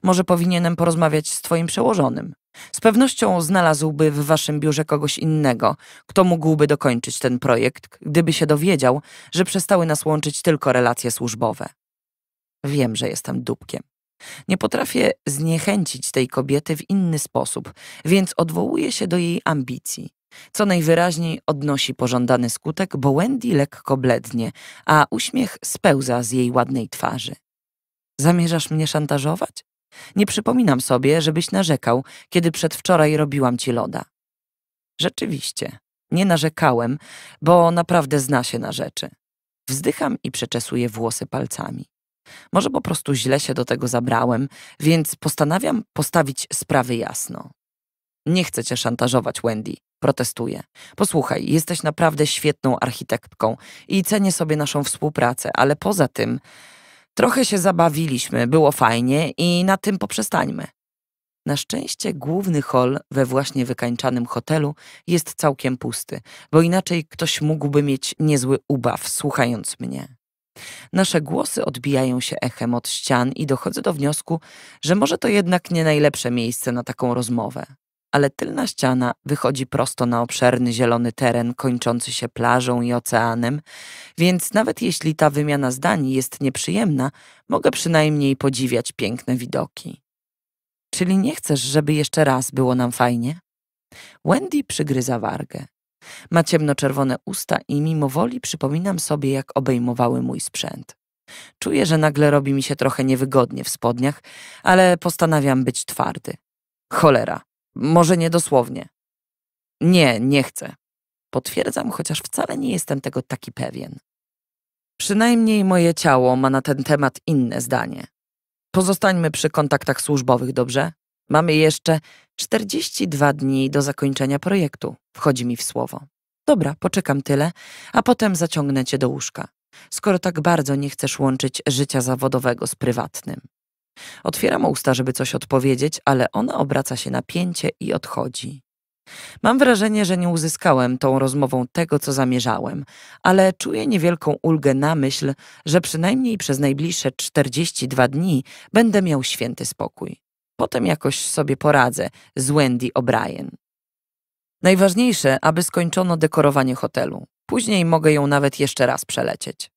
Może powinienem porozmawiać z twoim przełożonym. Z pewnością znalazłby w waszym biurze kogoś innego, kto mógłby dokończyć ten projekt, gdyby się dowiedział, że przestały nas łączyć tylko relacje służbowe. Wiem, że jestem dupkiem. Nie potrafię zniechęcić tej kobiety w inny sposób, więc odwołuję się do jej ambicji. Co najwyraźniej odnosi pożądany skutek, bo Wendy lekko blednie, a uśmiech spełza z jej ładnej twarzy. Zamierzasz mnie szantażować? Nie przypominam sobie, żebyś narzekał, kiedy przedwczoraj robiłam ci loda. Rzeczywiście, nie narzekałem, bo naprawdę zna się na rzeczy. Wzdycham i przeczesuję włosy palcami. Może po prostu źle się do tego zabrałem, więc postanawiam postawić sprawy jasno. Nie chcę cię szantażować, Wendy. Protestuję. Posłuchaj, jesteś naprawdę świetną architektką i cenię sobie naszą współpracę, ale poza tym Trochę się zabawiliśmy, było fajnie i na tym poprzestańmy. Na szczęście główny hol we właśnie wykańczanym hotelu jest całkiem pusty, bo inaczej ktoś mógłby mieć niezły ubaw słuchając mnie. Nasze głosy odbijają się echem od ścian i dochodzę do wniosku, że może to jednak nie najlepsze miejsce na taką rozmowę ale tylna ściana wychodzi prosto na obszerny zielony teren kończący się plażą i oceanem, więc nawet jeśli ta wymiana zdań jest nieprzyjemna, mogę przynajmniej podziwiać piękne widoki. Czyli nie chcesz, żeby jeszcze raz było nam fajnie? Wendy przygryza wargę. Ma ciemnoczerwone usta i mimowoli przypominam sobie, jak obejmowały mój sprzęt. Czuję, że nagle robi mi się trochę niewygodnie w spodniach, ale postanawiam być twardy. Cholera, może niedosłownie. Nie, nie chcę. Potwierdzam, chociaż wcale nie jestem tego taki pewien. Przynajmniej moje ciało ma na ten temat inne zdanie. Pozostańmy przy kontaktach służbowych, dobrze? Mamy jeszcze 42 dni do zakończenia projektu, wchodzi mi w słowo. Dobra, poczekam tyle, a potem zaciągnę cię do łóżka, skoro tak bardzo nie chcesz łączyć życia zawodowego z prywatnym. Otwieram usta, żeby coś odpowiedzieć, ale ona obraca się na pięcie i odchodzi. Mam wrażenie, że nie uzyskałem tą rozmową tego, co zamierzałem, ale czuję niewielką ulgę na myśl, że przynajmniej przez najbliższe 42 dni będę miał święty spokój. Potem jakoś sobie poradzę z Wendy O'Brien. Najważniejsze, aby skończono dekorowanie hotelu. Później mogę ją nawet jeszcze raz przelecieć.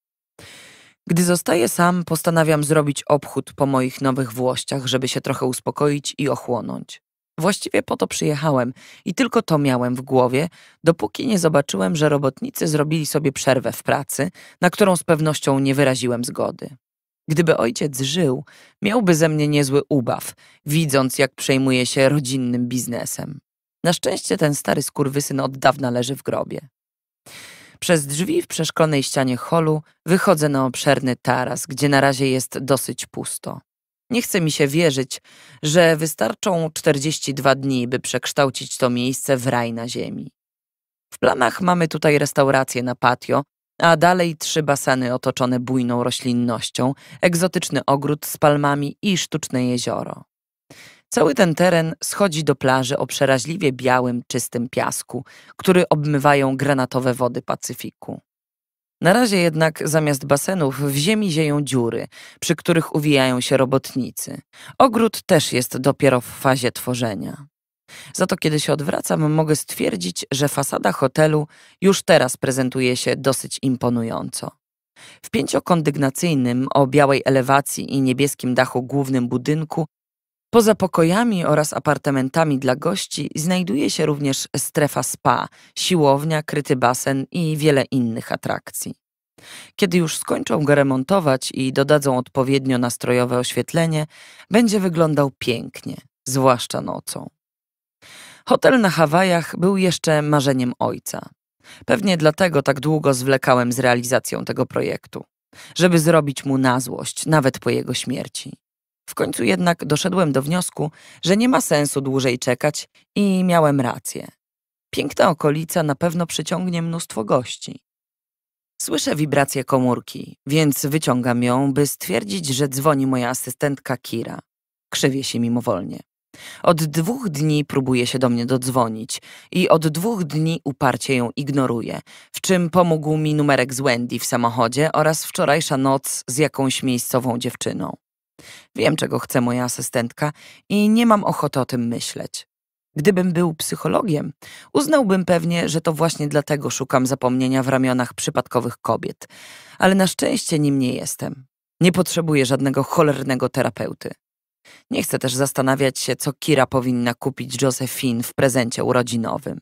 Gdy zostaję sam, postanawiam zrobić obchód po moich nowych włościach, żeby się trochę uspokoić i ochłonąć. Właściwie po to przyjechałem i tylko to miałem w głowie, dopóki nie zobaczyłem, że robotnicy zrobili sobie przerwę w pracy, na którą z pewnością nie wyraziłem zgody. Gdyby ojciec żył, miałby ze mnie niezły ubaw, widząc jak przejmuje się rodzinnym biznesem. Na szczęście ten stary skurwysyn od dawna leży w grobie. Przez drzwi w przeszklonej ścianie holu wychodzę na obszerny taras, gdzie na razie jest dosyć pusto. Nie chce mi się wierzyć, że wystarczą 42 dni, by przekształcić to miejsce w raj na ziemi. W planach mamy tutaj restaurację na patio, a dalej trzy baseny otoczone bujną roślinnością, egzotyczny ogród z palmami i sztuczne jezioro. Cały ten teren schodzi do plaży o przeraźliwie białym, czystym piasku, który obmywają granatowe wody Pacyfiku. Na razie jednak zamiast basenów w ziemi zieją dziury, przy których uwijają się robotnicy. Ogród też jest dopiero w fazie tworzenia. Za to kiedy się odwracam, mogę stwierdzić, że fasada hotelu już teraz prezentuje się dosyć imponująco. W pięciokondygnacyjnym o białej elewacji i niebieskim dachu głównym budynku Poza pokojami oraz apartamentami dla gości znajduje się również strefa spa, siłownia, kryty basen i wiele innych atrakcji. Kiedy już skończą go remontować i dodadzą odpowiednio nastrojowe oświetlenie, będzie wyglądał pięknie, zwłaszcza nocą. Hotel na Hawajach był jeszcze marzeniem ojca. Pewnie dlatego tak długo zwlekałem z realizacją tego projektu, żeby zrobić mu na złość, nawet po jego śmierci. W końcu jednak doszedłem do wniosku, że nie ma sensu dłużej czekać i miałem rację. Piękna okolica na pewno przyciągnie mnóstwo gości. Słyszę wibrację komórki, więc wyciągam ją, by stwierdzić, że dzwoni moja asystentka Kira. Krzywię się mimowolnie. Od dwóch dni próbuje się do mnie dodzwonić i od dwóch dni uparcie ją ignoruje, w czym pomógł mi numerek z Wendy w samochodzie oraz wczorajsza noc z jakąś miejscową dziewczyną. Wiem, czego chce moja asystentka i nie mam ochoty o tym myśleć. Gdybym był psychologiem, uznałbym pewnie, że to właśnie dlatego szukam zapomnienia w ramionach przypadkowych kobiet, ale na szczęście nim nie jestem. Nie potrzebuję żadnego cholernego terapeuty. Nie chcę też zastanawiać się, co Kira powinna kupić Josephine w prezencie urodzinowym.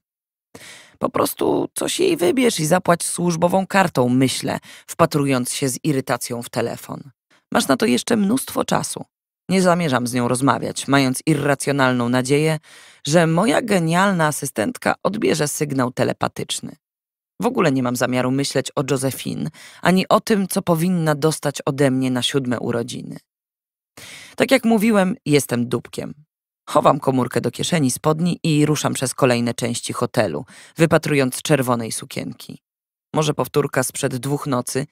Po prostu coś jej wybierz i zapłać służbową kartą, myślę, wpatrując się z irytacją w telefon. Masz na to jeszcze mnóstwo czasu. Nie zamierzam z nią rozmawiać, mając irracjonalną nadzieję, że moja genialna asystentka odbierze sygnał telepatyczny. W ogóle nie mam zamiaru myśleć o Josephine, ani o tym, co powinna dostać ode mnie na siódme urodziny. Tak jak mówiłem, jestem dupkiem. Chowam komórkę do kieszeni spodni i ruszam przez kolejne części hotelu, wypatrując czerwonej sukienki może powtórka sprzed dwóch nocy,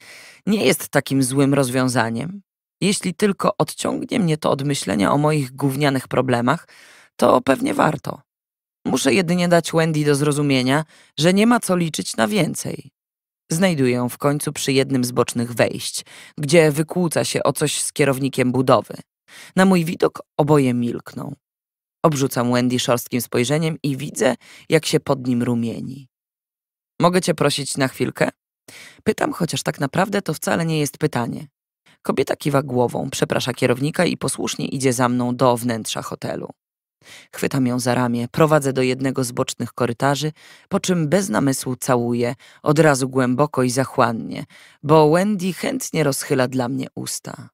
nie jest takim złym rozwiązaniem. Jeśli tylko odciągnie mnie to od myślenia o moich gównianych problemach, to pewnie warto. Muszę jedynie dać Wendy do zrozumienia, że nie ma co liczyć na więcej. Znajduję ją w końcu przy jednym z bocznych wejść, gdzie wykłóca się o coś z kierownikiem budowy. Na mój widok oboje milkną. Obrzucam Wendy szorstkim spojrzeniem i widzę, jak się pod nim rumieni. Mogę cię prosić na chwilkę? Pytam, chociaż tak naprawdę to wcale nie jest pytanie. Kobieta kiwa głową, przeprasza kierownika i posłusznie idzie za mną do wnętrza hotelu. Chwytam ją za ramię, prowadzę do jednego z bocznych korytarzy, po czym bez namysłu całuję, od razu głęboko i zachłannie, bo Wendy chętnie rozchyla dla mnie usta.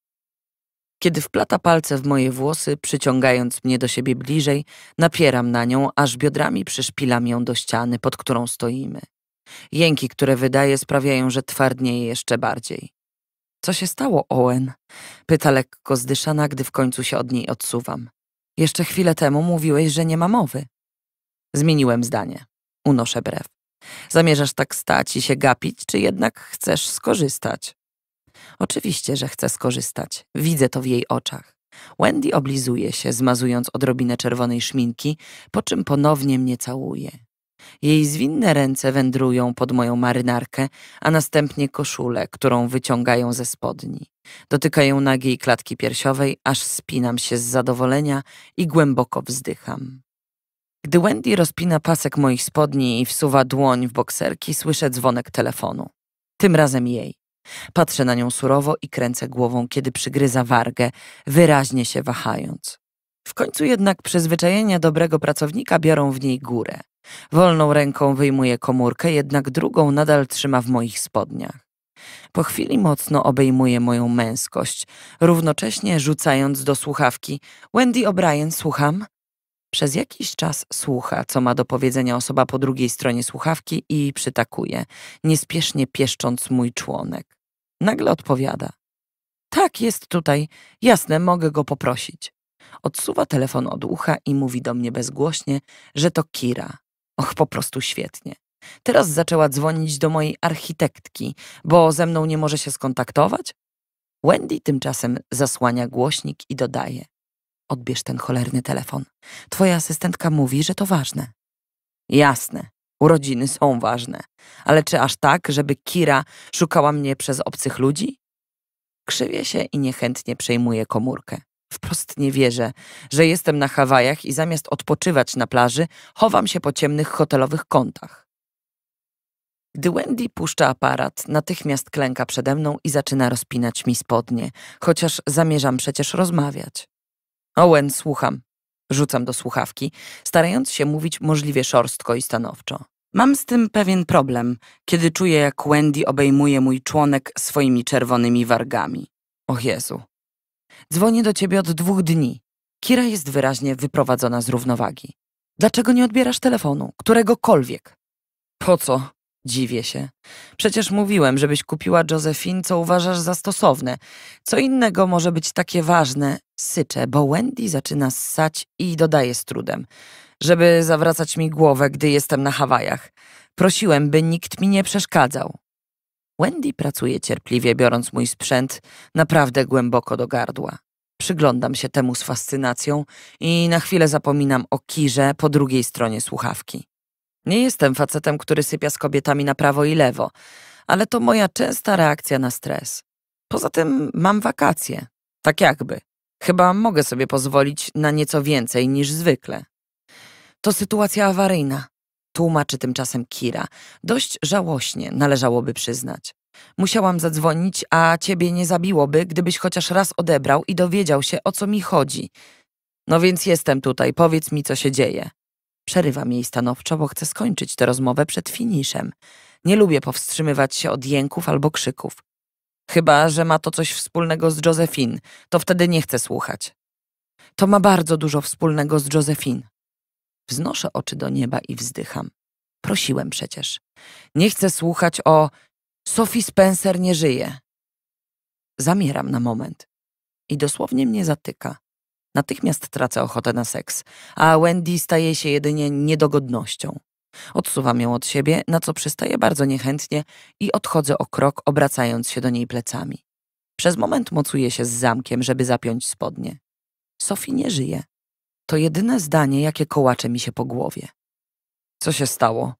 Kiedy wplata palce w moje włosy, przyciągając mnie do siebie bliżej, napieram na nią, aż biodrami przyszpilam ją do ściany, pod którą stoimy. Jęki, które wydaje, sprawiają, że twardnieje jeszcze bardziej. Co się stało, Owen? Pyta lekko zdyszana, gdy w końcu się od niej odsuwam. Jeszcze chwilę temu mówiłeś, że nie ma mowy. Zmieniłem zdanie. Unoszę brew. Zamierzasz tak stać i się gapić, czy jednak chcesz skorzystać? Oczywiście, że chcę skorzystać. Widzę to w jej oczach. Wendy oblizuje się, zmazując odrobinę czerwonej szminki, po czym ponownie mnie całuje. Jej zwinne ręce wędrują pod moją marynarkę, a następnie koszulę, którą wyciągają ze spodni. Dotykają nagiej klatki piersiowej, aż spinam się z zadowolenia i głęboko wzdycham. Gdy Wendy rozpina pasek moich spodni i wsuwa dłoń w bokserki, słyszę dzwonek telefonu. Tym razem jej. Patrzę na nią surowo i kręcę głową, kiedy przygryza wargę, wyraźnie się wahając. W końcu jednak przyzwyczajenia dobrego pracownika biorą w niej górę. Wolną ręką wyjmuje komórkę, jednak drugą nadal trzyma w moich spodniach. Po chwili mocno obejmuje moją męskość, równocześnie rzucając do słuchawki Wendy O'Brien, słucham. Przez jakiś czas słucha, co ma do powiedzenia osoba po drugiej stronie słuchawki i przytakuje, niespiesznie pieszcząc mój członek. Nagle odpowiada. Tak, jest tutaj. Jasne, mogę go poprosić. Odsuwa telefon od ucha i mówi do mnie bezgłośnie, że to Kira. Och, po prostu świetnie. Teraz zaczęła dzwonić do mojej architektki, bo ze mną nie może się skontaktować? Wendy tymczasem zasłania głośnik i dodaje: Odbierz ten cholerny telefon. Twoja asystentka mówi, że to ważne. Jasne, urodziny są ważne, ale czy aż tak, żeby Kira szukała mnie przez obcych ludzi? Krzywię się i niechętnie przejmuje komórkę. Wprost nie wierzę, że jestem na Hawajach i zamiast odpoczywać na plaży, chowam się po ciemnych hotelowych kątach. Gdy Wendy puszcza aparat, natychmiast klęka przede mną i zaczyna rozpinać mi spodnie, chociaż zamierzam przecież rozmawiać. Owen, słucham. Rzucam do słuchawki, starając się mówić możliwie szorstko i stanowczo. Mam z tym pewien problem, kiedy czuję, jak Wendy obejmuje mój członek swoimi czerwonymi wargami. Och Jezu, Dzwonię do ciebie od dwóch dni. Kira jest wyraźnie wyprowadzona z równowagi. Dlaczego nie odbierasz telefonu? Któregokolwiek? Po co? Dziwię się. Przecież mówiłem, żebyś kupiła Josephine, co uważasz za stosowne. Co innego może być takie ważne. Syczę, bo Wendy zaczyna ssać i dodaje z trudem, żeby zawracać mi głowę, gdy jestem na Hawajach. Prosiłem, by nikt mi nie przeszkadzał. Wendy pracuje cierpliwie, biorąc mój sprzęt naprawdę głęboko do gardła. Przyglądam się temu z fascynacją i na chwilę zapominam o Kirze po drugiej stronie słuchawki. Nie jestem facetem, który sypia z kobietami na prawo i lewo, ale to moja częsta reakcja na stres. Poza tym mam wakacje. Tak jakby. Chyba mogę sobie pozwolić na nieco więcej niż zwykle. To sytuacja awaryjna tłumaczy tymczasem Kira. Dość żałośnie, należałoby przyznać. Musiałam zadzwonić, a ciebie nie zabiłoby, gdybyś chociaż raz odebrał i dowiedział się, o co mi chodzi. No więc jestem tutaj, powiedz mi, co się dzieje. Przerywam jej stanowczo, bo chcę skończyć tę rozmowę przed finiszem. Nie lubię powstrzymywać się od jęków albo krzyków. Chyba, że ma to coś wspólnego z Josephine, to wtedy nie chcę słuchać. To ma bardzo dużo wspólnego z Josephine. Wznoszę oczy do nieba i wzdycham. Prosiłem przecież. Nie chcę słuchać o Sophie Spencer nie żyje. Zamieram na moment. I dosłownie mnie zatyka. Natychmiast tracę ochotę na seks, a Wendy staje się jedynie niedogodnością. Odsuwam ją od siebie, na co przystaję bardzo niechętnie i odchodzę o krok, obracając się do niej plecami. Przez moment mocuję się z zamkiem, żeby zapiąć spodnie. Sophie nie żyje. To jedyne zdanie, jakie kołacze mi się po głowie. Co się stało?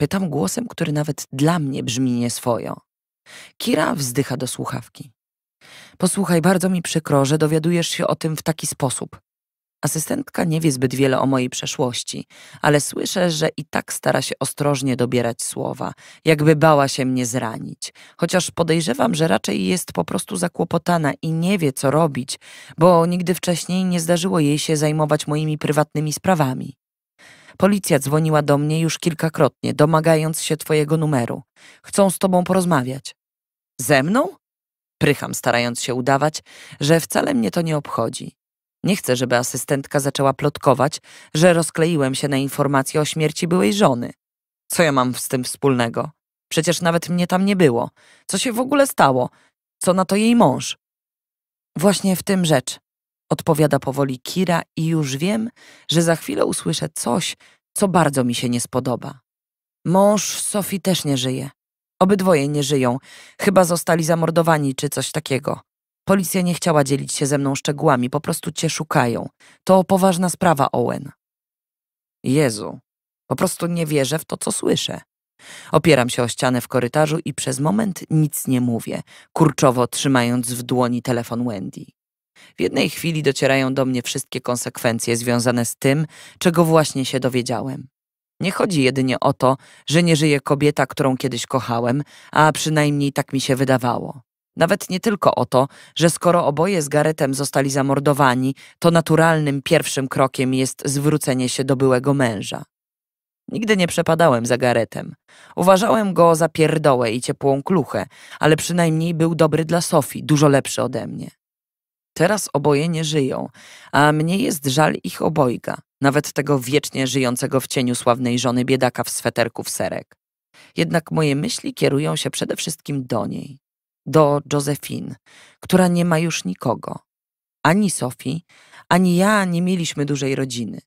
Pytam głosem, który nawet dla mnie brzmi nieswojo. Kira wzdycha do słuchawki. Posłuchaj, bardzo mi przykro, że dowiadujesz się o tym w taki sposób. Asystentka nie wie zbyt wiele o mojej przeszłości, ale słyszę, że i tak stara się ostrożnie dobierać słowa, jakby bała się mnie zranić. Chociaż podejrzewam, że raczej jest po prostu zakłopotana i nie wie, co robić, bo nigdy wcześniej nie zdarzyło jej się zajmować moimi prywatnymi sprawami. Policja dzwoniła do mnie już kilkakrotnie, domagając się twojego numeru. Chcą z tobą porozmawiać. Ze mną? Prycham, starając się udawać, że wcale mnie to nie obchodzi. Nie chcę, żeby asystentka zaczęła plotkować, że rozkleiłem się na informację o śmierci byłej żony. Co ja mam z tym wspólnego? Przecież nawet mnie tam nie było. Co się w ogóle stało? Co na to jej mąż? Właśnie w tym rzecz, odpowiada powoli Kira i już wiem, że za chwilę usłyszę coś, co bardzo mi się nie spodoba. Mąż Sofii też nie żyje. Obydwoje nie żyją. Chyba zostali zamordowani czy coś takiego. Policja nie chciała dzielić się ze mną szczegółami, po prostu cię szukają. To poważna sprawa, Owen. Jezu, po prostu nie wierzę w to, co słyszę. Opieram się o ścianę w korytarzu i przez moment nic nie mówię, kurczowo trzymając w dłoni telefon Wendy. W jednej chwili docierają do mnie wszystkie konsekwencje związane z tym, czego właśnie się dowiedziałem. Nie chodzi jedynie o to, że nie żyje kobieta, którą kiedyś kochałem, a przynajmniej tak mi się wydawało. Nawet nie tylko o to, że skoro oboje z Garetem zostali zamordowani, to naturalnym pierwszym krokiem jest zwrócenie się do byłego męża. Nigdy nie przepadałem za Garetem. Uważałem go za pierdołę i ciepłą kluchę, ale przynajmniej był dobry dla Sofii, dużo lepszy ode mnie. Teraz oboje nie żyją, a mnie jest żal ich obojga, nawet tego wiecznie żyjącego w cieniu sławnej żony biedaka w sweterku w serek. Jednak moje myśli kierują się przede wszystkim do niej do Josephine, która nie ma już nikogo. Ani Sophie, ani ja nie mieliśmy dużej rodziny.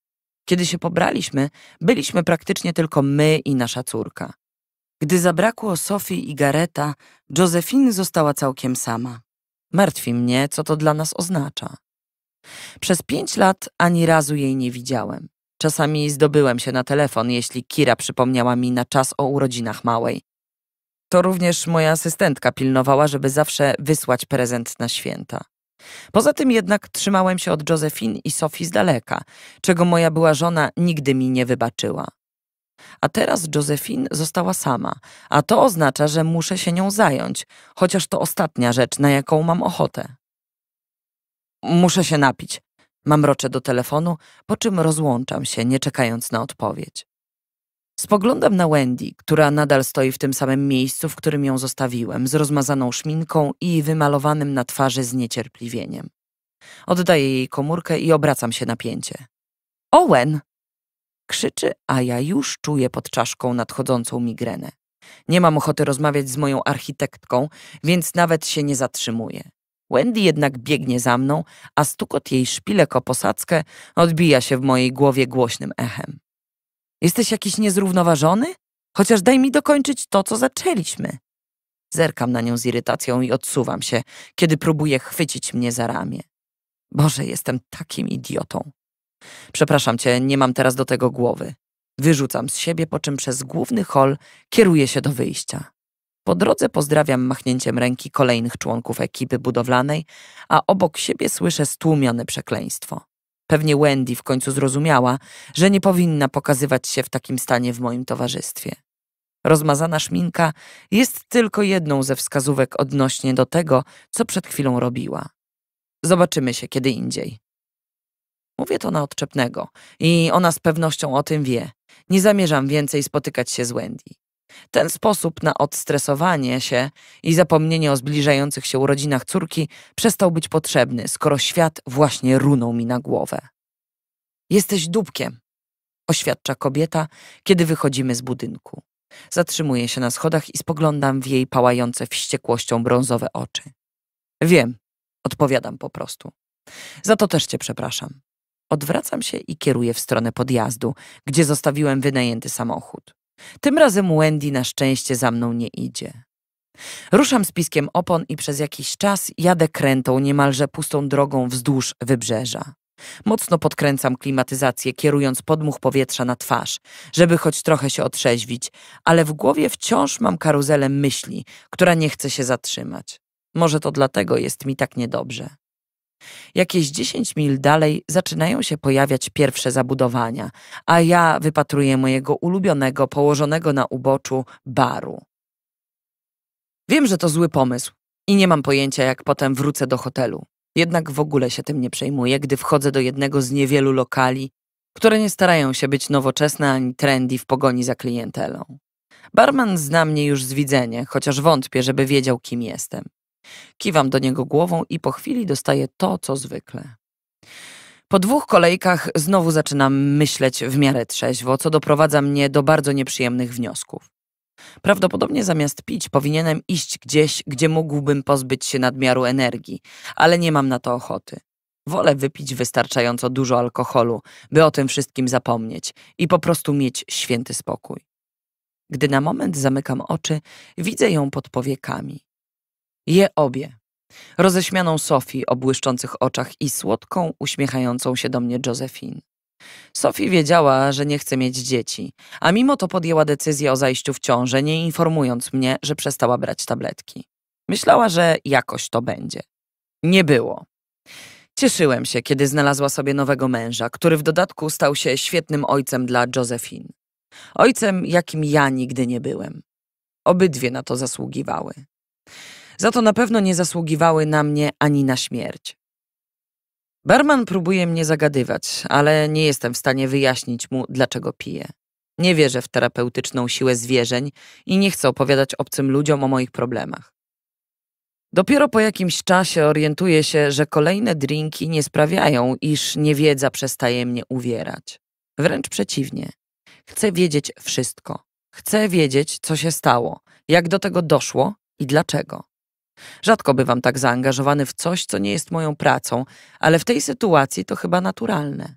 Kiedy się pobraliśmy, byliśmy praktycznie tylko my i nasza córka. Gdy zabrakło Sofii i Gareta, Josephine została całkiem sama. Martwi mnie, co to dla nas oznacza. Przez pięć lat ani razu jej nie widziałem. Czasami zdobyłem się na telefon, jeśli Kira przypomniała mi na czas o urodzinach małej. To również moja asystentka pilnowała, żeby zawsze wysłać prezent na święta. Poza tym jednak trzymałem się od Josephine i Sofii z daleka, czego moja była żona nigdy mi nie wybaczyła. A teraz Josephine została sama, a to oznacza, że muszę się nią zająć, chociaż to ostatnia rzecz, na jaką mam ochotę. Muszę się napić. Mam rocze do telefonu, po czym rozłączam się, nie czekając na odpowiedź. Spoglądam na Wendy, która nadal stoi w tym samym miejscu, w którym ją zostawiłem, z rozmazaną szminką i wymalowanym na twarzy zniecierpliwieniem. Oddaję jej komórkę i obracam się na pięcie. Owen! Krzyczy, a ja już czuję pod czaszką nadchodzącą migrenę. Nie mam ochoty rozmawiać z moją architektką, więc nawet się nie zatrzymuję. Wendy jednak biegnie za mną, a stukot jej szpilek o posadzkę odbija się w mojej głowie głośnym echem. Jesteś jakiś niezrównoważony? Chociaż daj mi dokończyć to, co zaczęliśmy. Zerkam na nią z irytacją i odsuwam się, kiedy próbuje chwycić mnie za ramię. Boże, jestem takim idiotą. Przepraszam cię, nie mam teraz do tego głowy. Wyrzucam z siebie, po czym przez główny hol kieruję się do wyjścia. Po drodze pozdrawiam machnięciem ręki kolejnych członków ekipy budowlanej, a obok siebie słyszę stłumione przekleństwo. Pewnie Wendy w końcu zrozumiała, że nie powinna pokazywać się w takim stanie w moim towarzystwie. Rozmazana szminka jest tylko jedną ze wskazówek odnośnie do tego, co przed chwilą robiła. Zobaczymy się kiedy indziej. Mówię to na odczepnego i ona z pewnością o tym wie. Nie zamierzam więcej spotykać się z Wendy. Ten sposób na odstresowanie się i zapomnienie o zbliżających się urodzinach córki przestał być potrzebny, skoro świat właśnie runął mi na głowę. Jesteś dupkiem, oświadcza kobieta, kiedy wychodzimy z budynku. Zatrzymuję się na schodach i spoglądam w jej pałające wściekłością brązowe oczy. Wiem, odpowiadam po prostu. Za to też cię przepraszam. Odwracam się i kieruję w stronę podjazdu, gdzie zostawiłem wynajęty samochód. Tym razem Wendy na szczęście za mną nie idzie. Ruszam z piskiem opon i przez jakiś czas jadę krętą, niemalże pustą drogą wzdłuż wybrzeża. Mocno podkręcam klimatyzację, kierując podmuch powietrza na twarz, żeby choć trochę się otrzeźwić, ale w głowie wciąż mam karuzelę myśli, która nie chce się zatrzymać. Może to dlatego jest mi tak niedobrze. Jakieś 10 mil dalej zaczynają się pojawiać pierwsze zabudowania, a ja wypatruję mojego ulubionego, położonego na uboczu baru. Wiem, że to zły pomysł i nie mam pojęcia, jak potem wrócę do hotelu. Jednak w ogóle się tym nie przejmuję, gdy wchodzę do jednego z niewielu lokali, które nie starają się być nowoczesne ani trendy w pogoni za klientelą. Barman zna mnie już z widzenia, chociaż wątpię, żeby wiedział, kim jestem. Kiwam do niego głową i po chwili dostaję to, co zwykle. Po dwóch kolejkach znowu zaczynam myśleć w miarę trzeźwo, co doprowadza mnie do bardzo nieprzyjemnych wniosków. Prawdopodobnie zamiast pić powinienem iść gdzieś, gdzie mógłbym pozbyć się nadmiaru energii, ale nie mam na to ochoty. Wolę wypić wystarczająco dużo alkoholu, by o tym wszystkim zapomnieć i po prostu mieć święty spokój. Gdy na moment zamykam oczy, widzę ją pod powiekami. Je obie. Roześmianą Sofii o błyszczących oczach i słodką, uśmiechającą się do mnie Josephine. Sophie wiedziała, że nie chce mieć dzieci, a mimo to podjęła decyzję o zajściu w ciążę, nie informując mnie, że przestała brać tabletki. Myślała, że jakoś to będzie. Nie było. Cieszyłem się, kiedy znalazła sobie nowego męża, który w dodatku stał się świetnym ojcem dla Josephine. Ojcem, jakim ja nigdy nie byłem. Obydwie na to zasługiwały. Za to na pewno nie zasługiwały na mnie ani na śmierć. Barman próbuje mnie zagadywać, ale nie jestem w stanie wyjaśnić mu, dlaczego piję. Nie wierzę w terapeutyczną siłę zwierzeń i nie chcę opowiadać obcym ludziom o moich problemach. Dopiero po jakimś czasie orientuję się, że kolejne drinki nie sprawiają, iż niewiedza przestaje mnie uwierać. Wręcz przeciwnie. Chcę wiedzieć wszystko. Chcę wiedzieć, co się stało, jak do tego doszło i dlaczego. Rzadko bywam tak zaangażowany w coś, co nie jest moją pracą, ale w tej sytuacji to chyba naturalne.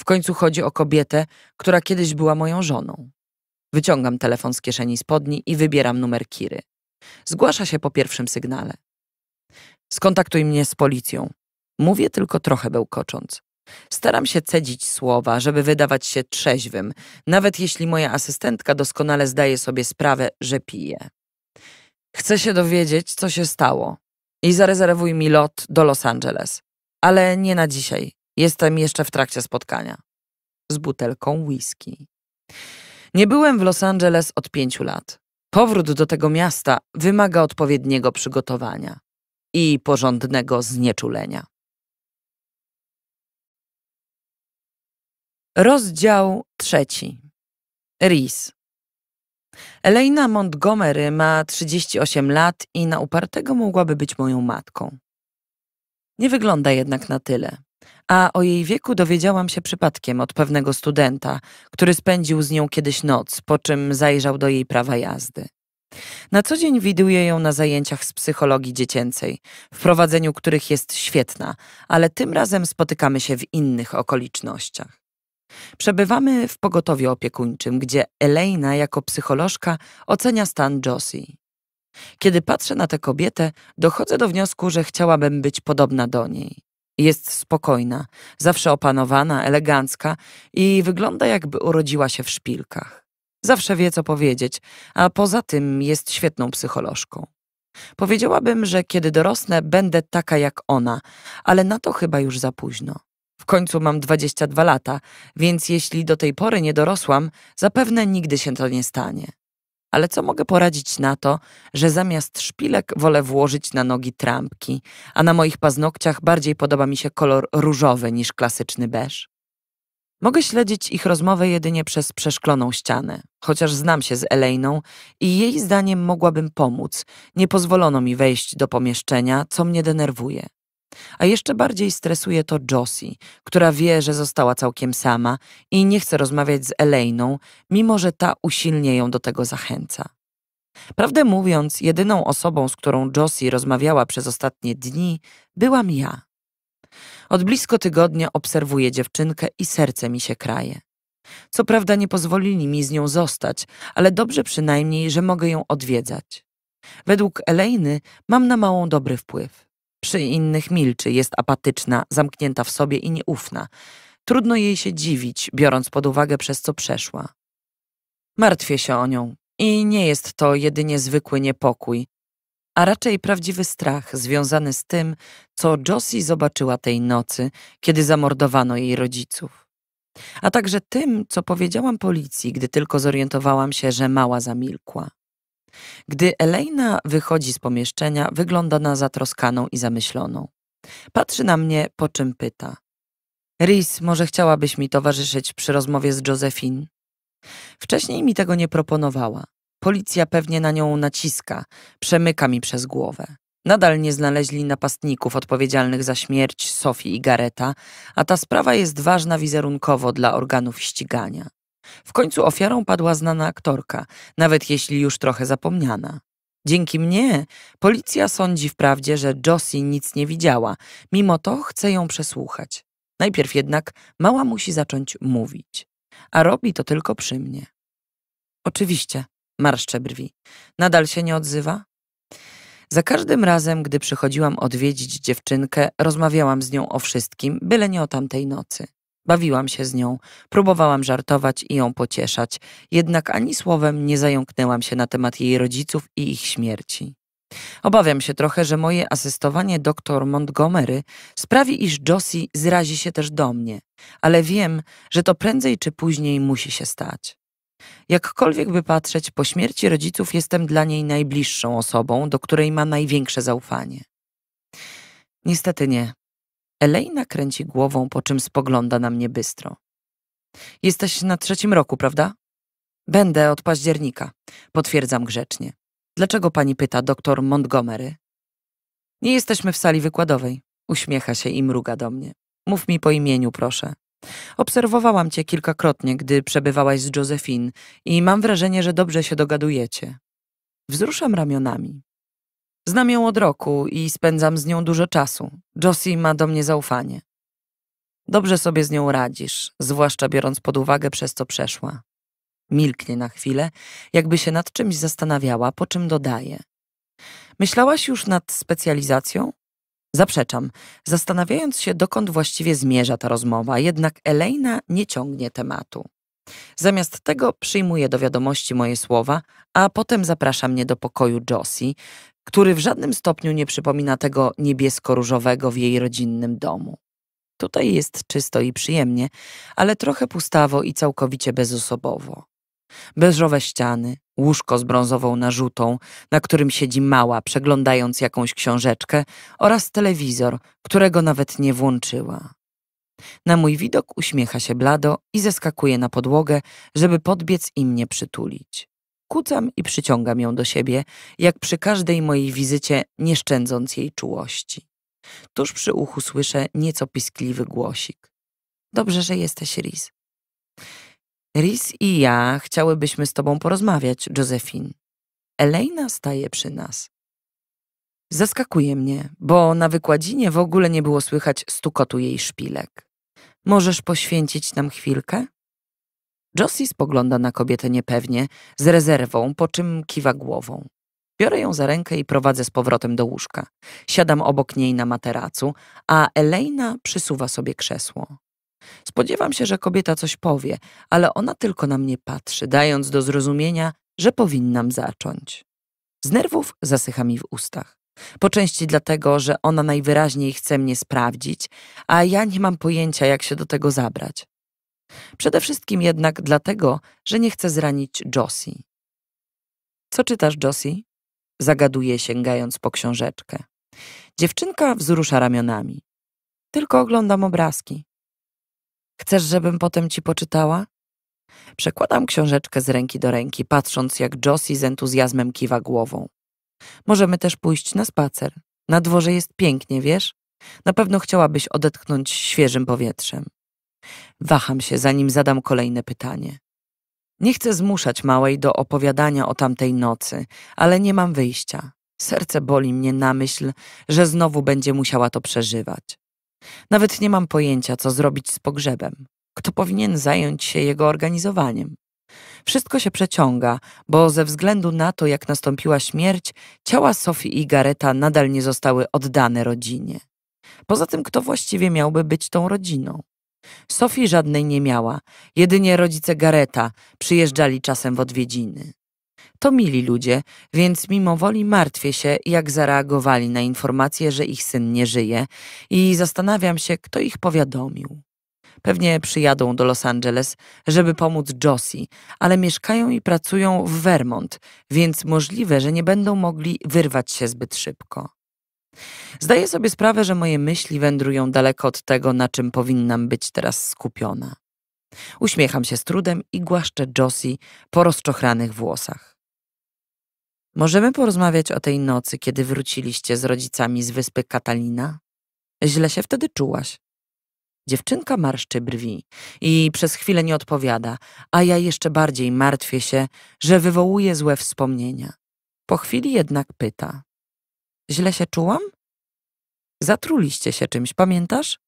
W końcu chodzi o kobietę, która kiedyś była moją żoną. Wyciągam telefon z kieszeni spodni i wybieram numer Kiry. Zgłasza się po pierwszym sygnale. Skontaktuj mnie z policją. Mówię tylko trochę bełkocząc. Staram się cedzić słowa, żeby wydawać się trzeźwym, nawet jeśli moja asystentka doskonale zdaje sobie sprawę, że pije. Chcę się dowiedzieć, co się stało i zarezerwuj mi lot do Los Angeles. Ale nie na dzisiaj. Jestem jeszcze w trakcie spotkania. Z butelką whisky. Nie byłem w Los Angeles od pięciu lat. Powrót do tego miasta wymaga odpowiedniego przygotowania i porządnego znieczulenia. Rozdział trzeci. RIS. Elena Montgomery ma 38 lat i na upartego mogłaby być moją matką. Nie wygląda jednak na tyle. A o jej wieku dowiedziałam się przypadkiem od pewnego studenta, który spędził z nią kiedyś noc, po czym zajrzał do jej prawa jazdy. Na co dzień widuję ją na zajęciach z psychologii dziecięcej, w prowadzeniu których jest świetna, ale tym razem spotykamy się w innych okolicznościach. Przebywamy w pogotowiu opiekuńczym, gdzie Elena jako psycholożka ocenia stan Josie. Kiedy patrzę na tę kobietę, dochodzę do wniosku, że chciałabym być podobna do niej. Jest spokojna, zawsze opanowana, elegancka i wygląda jakby urodziła się w szpilkach. Zawsze wie, co powiedzieć, a poza tym jest świetną psycholożką. Powiedziałabym, że kiedy dorosnę, będę taka jak ona, ale na to chyba już za późno. W końcu mam 22 lata, więc jeśli do tej pory nie dorosłam, zapewne nigdy się to nie stanie. Ale co mogę poradzić na to, że zamiast szpilek wolę włożyć na nogi trampki, a na moich paznokciach bardziej podoba mi się kolor różowy niż klasyczny beż? Mogę śledzić ich rozmowę jedynie przez przeszkloną ścianę, chociaż znam się z Elejną i jej zdaniem mogłabym pomóc. Nie pozwolono mi wejść do pomieszczenia, co mnie denerwuje. A jeszcze bardziej stresuje to Josie, która wie, że została całkiem sama i nie chce rozmawiać z Elainą, mimo że ta usilnie ją do tego zachęca. Prawdę mówiąc, jedyną osobą, z którą Josie rozmawiała przez ostatnie dni, byłam ja. Od blisko tygodnia obserwuję dziewczynkę i serce mi się kraje. Co prawda nie pozwolili mi z nią zostać, ale dobrze przynajmniej, że mogę ją odwiedzać. Według Elejny mam na małą dobry wpływ. Przy innych milczy, jest apatyczna, zamknięta w sobie i nieufna. Trudno jej się dziwić, biorąc pod uwagę, przez co przeszła. Martwię się o nią i nie jest to jedynie zwykły niepokój, a raczej prawdziwy strach związany z tym, co Josie zobaczyła tej nocy, kiedy zamordowano jej rodziców. A także tym, co powiedziałam policji, gdy tylko zorientowałam się, że mała zamilkła. Gdy Elena wychodzi z pomieszczenia, wygląda na zatroskaną i zamyśloną. Patrzy na mnie, po czym pyta. Rhys, może chciałabyś mi towarzyszyć przy rozmowie z Josephine? Wcześniej mi tego nie proponowała. Policja pewnie na nią naciska, przemyka mi przez głowę. Nadal nie znaleźli napastników odpowiedzialnych za śmierć Sofii i Gareta, a ta sprawa jest ważna wizerunkowo dla organów ścigania. W końcu ofiarą padła znana aktorka, nawet jeśli już trochę zapomniana. Dzięki mnie policja sądzi wprawdzie, że Josie nic nie widziała, mimo to chce ją przesłuchać. Najpierw jednak mała musi zacząć mówić, a robi to tylko przy mnie. Oczywiście, marszczę brwi. Nadal się nie odzywa? Za każdym razem, gdy przychodziłam odwiedzić dziewczynkę, rozmawiałam z nią o wszystkim, byle nie o tamtej nocy. Bawiłam się z nią, próbowałam żartować i ją pocieszać, jednak ani słowem nie zająknęłam się na temat jej rodziców i ich śmierci. Obawiam się trochę, że moje asystowanie dr Montgomery sprawi, iż Josie zrazi się też do mnie, ale wiem, że to prędzej czy później musi się stać. Jakkolwiek by patrzeć, po śmierci rodziców jestem dla niej najbliższą osobą, do której ma największe zaufanie. Niestety nie. Elejna kręci głową, po czym spogląda na mnie bystro. Jesteś na trzecim roku, prawda? Będę od października, potwierdzam grzecznie. Dlaczego pani pyta, doktor Montgomery? Nie jesteśmy w sali wykładowej. Uśmiecha się i mruga do mnie. Mów mi po imieniu, proszę. Obserwowałam cię kilkakrotnie, gdy przebywałaś z Josephine i mam wrażenie, że dobrze się dogadujecie. Wzruszam ramionami. Znam ją od roku i spędzam z nią dużo czasu. Josie ma do mnie zaufanie. Dobrze sobie z nią radzisz, zwłaszcza biorąc pod uwagę, przez co przeszła. Milknie na chwilę, jakby się nad czymś zastanawiała, po czym dodaje. Myślałaś już nad specjalizacją? Zaprzeczam, zastanawiając się, dokąd właściwie zmierza ta rozmowa, jednak Elena nie ciągnie tematu. Zamiast tego przyjmuje do wiadomości moje słowa, a potem zaprasza mnie do pokoju Josie, który w żadnym stopniu nie przypomina tego niebiesko-różowego w jej rodzinnym domu. Tutaj jest czysto i przyjemnie, ale trochę pustawo i całkowicie bezosobowo. Beżowe ściany, łóżko z brązową narzutą, na którym siedzi mała, przeglądając jakąś książeczkę, oraz telewizor, którego nawet nie włączyła. Na mój widok uśmiecha się blado i zeskakuje na podłogę, żeby podbiec i mnie przytulić kucam i przyciągam ją do siebie, jak przy każdej mojej wizycie, nie szczędząc jej czułości. Tuż przy uchu słyszę nieco piskliwy głosik. Dobrze, że jesteś, Riz. Riz i ja chciałybyśmy z tobą porozmawiać, Josephine. Elena staje przy nas. Zaskakuje mnie, bo na wykładzinie w ogóle nie było słychać stukotu jej szpilek. Możesz poświęcić nam chwilkę? Josie spogląda na kobietę niepewnie, z rezerwą, po czym kiwa głową. Biorę ją za rękę i prowadzę z powrotem do łóżka. Siadam obok niej na materacu, a Elena przysuwa sobie krzesło. Spodziewam się, że kobieta coś powie, ale ona tylko na mnie patrzy, dając do zrozumienia, że powinnam zacząć. Z nerwów zasycha mi w ustach. Po części dlatego, że ona najwyraźniej chce mnie sprawdzić, a ja nie mam pojęcia, jak się do tego zabrać. Przede wszystkim jednak dlatego, że nie chce zranić Josie. Co czytasz, Josie? Zagaduje, sięgając po książeczkę. Dziewczynka wzrusza ramionami. Tylko oglądam obrazki. Chcesz, żebym potem ci poczytała? Przekładam książeczkę z ręki do ręki, patrząc jak Josie z entuzjazmem kiwa głową. Możemy też pójść na spacer. Na dworze jest pięknie, wiesz? Na pewno chciałabyś odetchnąć świeżym powietrzem. Waham się, zanim zadam kolejne pytanie. Nie chcę zmuszać małej do opowiadania o tamtej nocy, ale nie mam wyjścia. Serce boli mnie na myśl, że znowu będzie musiała to przeżywać. Nawet nie mam pojęcia, co zrobić z pogrzebem. Kto powinien zająć się jego organizowaniem? Wszystko się przeciąga, bo ze względu na to, jak nastąpiła śmierć, ciała Sofii i Gareta nadal nie zostały oddane rodzinie. Poza tym, kto właściwie miałby być tą rodziną? Sofii żadnej nie miała, jedynie rodzice Gareta przyjeżdżali czasem w odwiedziny. To mili ludzie, więc mimo woli martwię się, jak zareagowali na informację, że ich syn nie żyje i zastanawiam się, kto ich powiadomił. Pewnie przyjadą do Los Angeles, żeby pomóc Josie, ale mieszkają i pracują w Vermont, więc możliwe, że nie będą mogli wyrwać się zbyt szybko. Zdaję sobie sprawę, że moje myśli wędrują daleko od tego, na czym powinnam być teraz skupiona. Uśmiecham się z trudem i głaszczę Josie po rozczochranych włosach. Możemy porozmawiać o tej nocy, kiedy wróciliście z rodzicami z wyspy Katalina? Źle się wtedy czułaś. Dziewczynka marszczy brwi i przez chwilę nie odpowiada, a ja jeszcze bardziej martwię się, że wywołuje złe wspomnienia. Po chwili jednak pyta. Źle się czułam? Zatruliście się czymś, pamiętasz?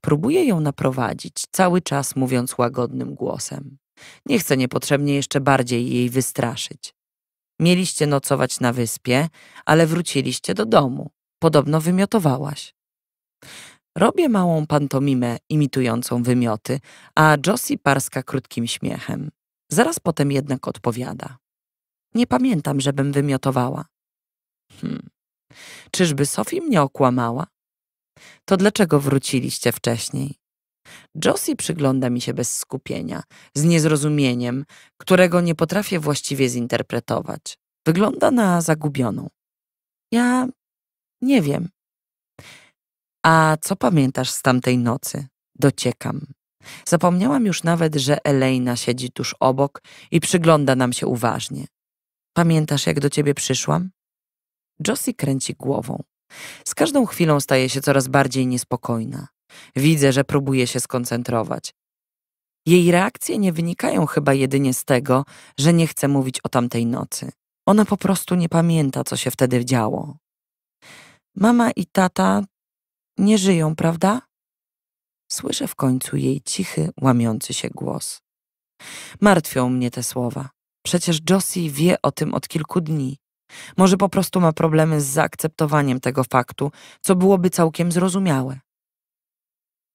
Próbuję ją naprowadzić, cały czas mówiąc łagodnym głosem. Nie chcę niepotrzebnie jeszcze bardziej jej wystraszyć. Mieliście nocować na wyspie, ale wróciliście do domu. Podobno wymiotowałaś. Robię małą pantomimę imitującą wymioty, a Josie parska krótkim śmiechem. Zaraz potem jednak odpowiada. Nie pamiętam, żebym wymiotowała. Hmm. Czyżby Sophie mnie okłamała? To dlaczego wróciliście wcześniej? Josie przygląda mi się bez skupienia, z niezrozumieniem, którego nie potrafię właściwie zinterpretować. Wygląda na zagubioną. Ja nie wiem. A co pamiętasz z tamtej nocy? Dociekam. Zapomniałam już nawet, że Elena siedzi tuż obok i przygląda nam się uważnie. Pamiętasz, jak do ciebie przyszłam? Josie kręci głową. Z każdą chwilą staje się coraz bardziej niespokojna. Widzę, że próbuje się skoncentrować. Jej reakcje nie wynikają chyba jedynie z tego, że nie chce mówić o tamtej nocy. Ona po prostu nie pamięta, co się wtedy działo. Mama i tata nie żyją, prawda? Słyszę w końcu jej cichy, łamiący się głos. Martwią mnie te słowa. Przecież Josie wie o tym od kilku dni. Może po prostu ma problemy z zaakceptowaniem tego faktu, co byłoby całkiem zrozumiałe.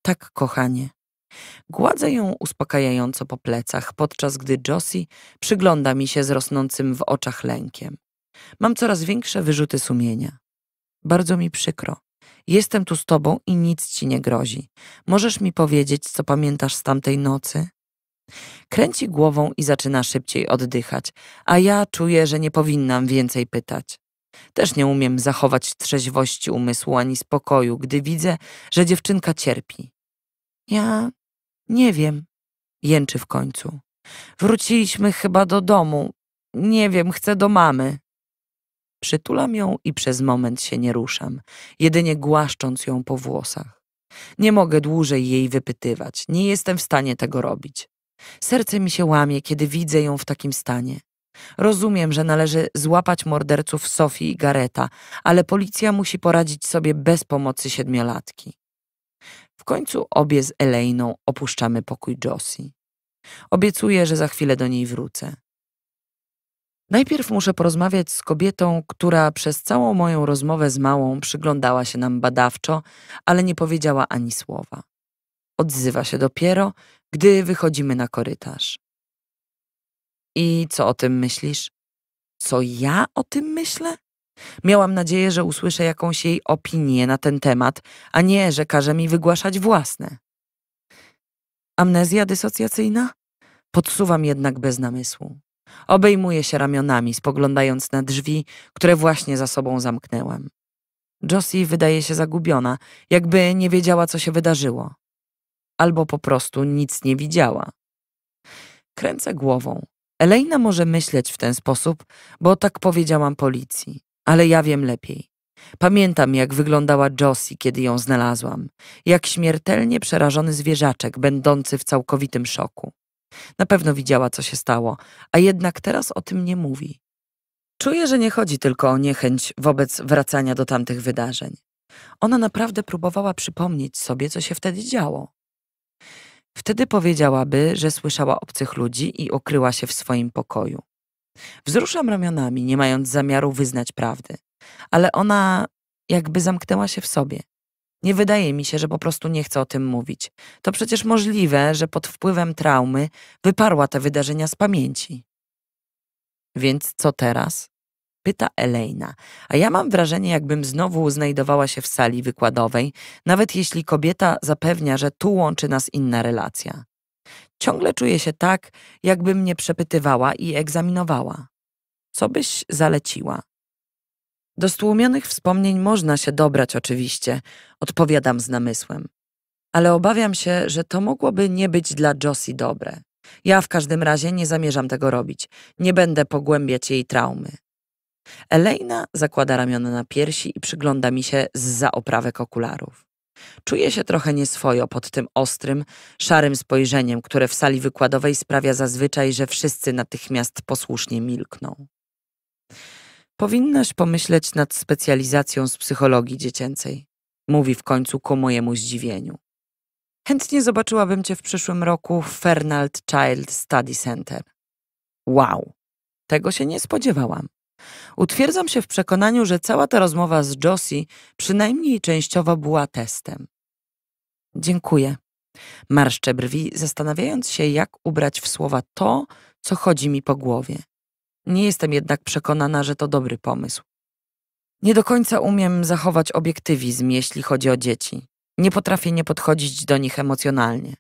Tak, kochanie. Gładzę ją uspokajająco po plecach, podczas gdy Josie przygląda mi się z rosnącym w oczach lękiem. Mam coraz większe wyrzuty sumienia. Bardzo mi przykro. Jestem tu z tobą i nic ci nie grozi. Możesz mi powiedzieć, co pamiętasz z tamtej nocy? Kręci głową i zaczyna szybciej oddychać, a ja czuję, że nie powinnam więcej pytać. Też nie umiem zachować trzeźwości umysłu ani spokoju, gdy widzę, że dziewczynka cierpi. Ja nie wiem, jęczy w końcu. Wróciliśmy chyba do domu. Nie wiem, chcę do mamy. Przytulam ją i przez moment się nie ruszam, jedynie głaszcząc ją po włosach. Nie mogę dłużej jej wypytywać, nie jestem w stanie tego robić. Serce mi się łamie, kiedy widzę ją w takim stanie. Rozumiem, że należy złapać morderców Sofii i Gareta, ale policja musi poradzić sobie bez pomocy siedmiolatki. W końcu obie z Elejną opuszczamy pokój Josie. Obiecuję, że za chwilę do niej wrócę. Najpierw muszę porozmawiać z kobietą, która przez całą moją rozmowę z małą przyglądała się nam badawczo, ale nie powiedziała ani słowa. Odzywa się dopiero, gdy wychodzimy na korytarz. I co o tym myślisz? Co ja o tym myślę? Miałam nadzieję, że usłyszę jakąś jej opinię na ten temat, a nie, że każe mi wygłaszać własne. Amnezja dysocjacyjna? Podsuwam jednak bez namysłu. Obejmuję się ramionami, spoglądając na drzwi, które właśnie za sobą zamknęłam. Josie wydaje się zagubiona, jakby nie wiedziała, co się wydarzyło albo po prostu nic nie widziała. Kręcę głową. Elejna może myśleć w ten sposób, bo tak powiedziałam policji, ale ja wiem lepiej. Pamiętam, jak wyglądała Josie, kiedy ją znalazłam, jak śmiertelnie przerażony zwierzaczek, będący w całkowitym szoku. Na pewno widziała, co się stało, a jednak teraz o tym nie mówi. Czuję, że nie chodzi tylko o niechęć wobec wracania do tamtych wydarzeń. Ona naprawdę próbowała przypomnieć sobie, co się wtedy działo. Wtedy powiedziałaby, że słyszała obcych ludzi i okryła się w swoim pokoju. Wzruszam ramionami, nie mając zamiaru wyznać prawdy, ale ona jakby zamknęła się w sobie. Nie wydaje mi się, że po prostu nie chce o tym mówić. To przecież możliwe, że pod wpływem traumy wyparła te wydarzenia z pamięci. Więc co teraz? pyta Elejna. A ja mam wrażenie, jakbym znowu znajdowała się w sali wykładowej, nawet jeśli kobieta zapewnia, że tu łączy nas inna relacja. Ciągle czuję się tak, jakby mnie przepytywała i egzaminowała. Co byś zaleciła? Do stłumionych wspomnień można się dobrać oczywiście, odpowiadam z namysłem. Ale obawiam się, że to mogłoby nie być dla Josie dobre. Ja w każdym razie nie zamierzam tego robić. Nie będę pogłębiać jej traumy. Elena zakłada ramiona na piersi i przygląda mi się zza oprawek okularów. Czuję się trochę nieswojo pod tym ostrym, szarym spojrzeniem, które w sali wykładowej sprawia zazwyczaj, że wszyscy natychmiast posłusznie milkną. Powinnaś pomyśleć nad specjalizacją z psychologii dziecięcej, mówi w końcu ku mojemu zdziwieniu. Chętnie zobaczyłabym cię w przyszłym roku w Fernald Child Study Center. Wow, tego się nie spodziewałam. Utwierdzam się w przekonaniu, że cała ta rozmowa z Josie przynajmniej częściowo była testem. Dziękuję. Marszczę brwi, zastanawiając się, jak ubrać w słowa to, co chodzi mi po głowie. Nie jestem jednak przekonana, że to dobry pomysł. Nie do końca umiem zachować obiektywizm, jeśli chodzi o dzieci. Nie potrafię nie podchodzić do nich emocjonalnie.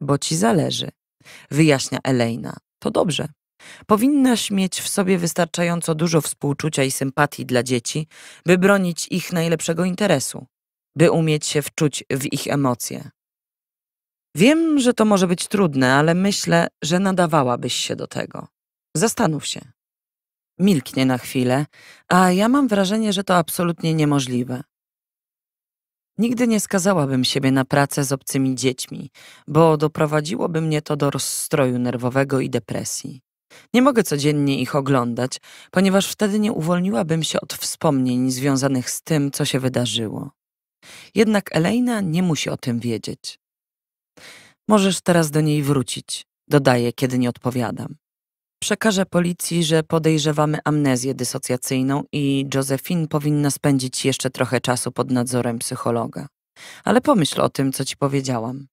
Bo ci zależy, wyjaśnia Elena. To dobrze. Powinnaś mieć w sobie wystarczająco dużo współczucia i sympatii dla dzieci, by bronić ich najlepszego interesu, by umieć się wczuć w ich emocje. Wiem, że to może być trudne, ale myślę, że nadawałabyś się do tego. Zastanów się. Milknie na chwilę, a ja mam wrażenie, że to absolutnie niemożliwe. Nigdy nie skazałabym siebie na pracę z obcymi dziećmi, bo doprowadziłoby mnie to do rozstroju nerwowego i depresji. Nie mogę codziennie ich oglądać, ponieważ wtedy nie uwolniłabym się od wspomnień związanych z tym, co się wydarzyło. Jednak Elena nie musi o tym wiedzieć. Możesz teraz do niej wrócić, dodaję, kiedy nie odpowiadam. Przekażę policji, że podejrzewamy amnezję dysocjacyjną i Josephine powinna spędzić jeszcze trochę czasu pod nadzorem psychologa. Ale pomyśl o tym, co ci powiedziałam.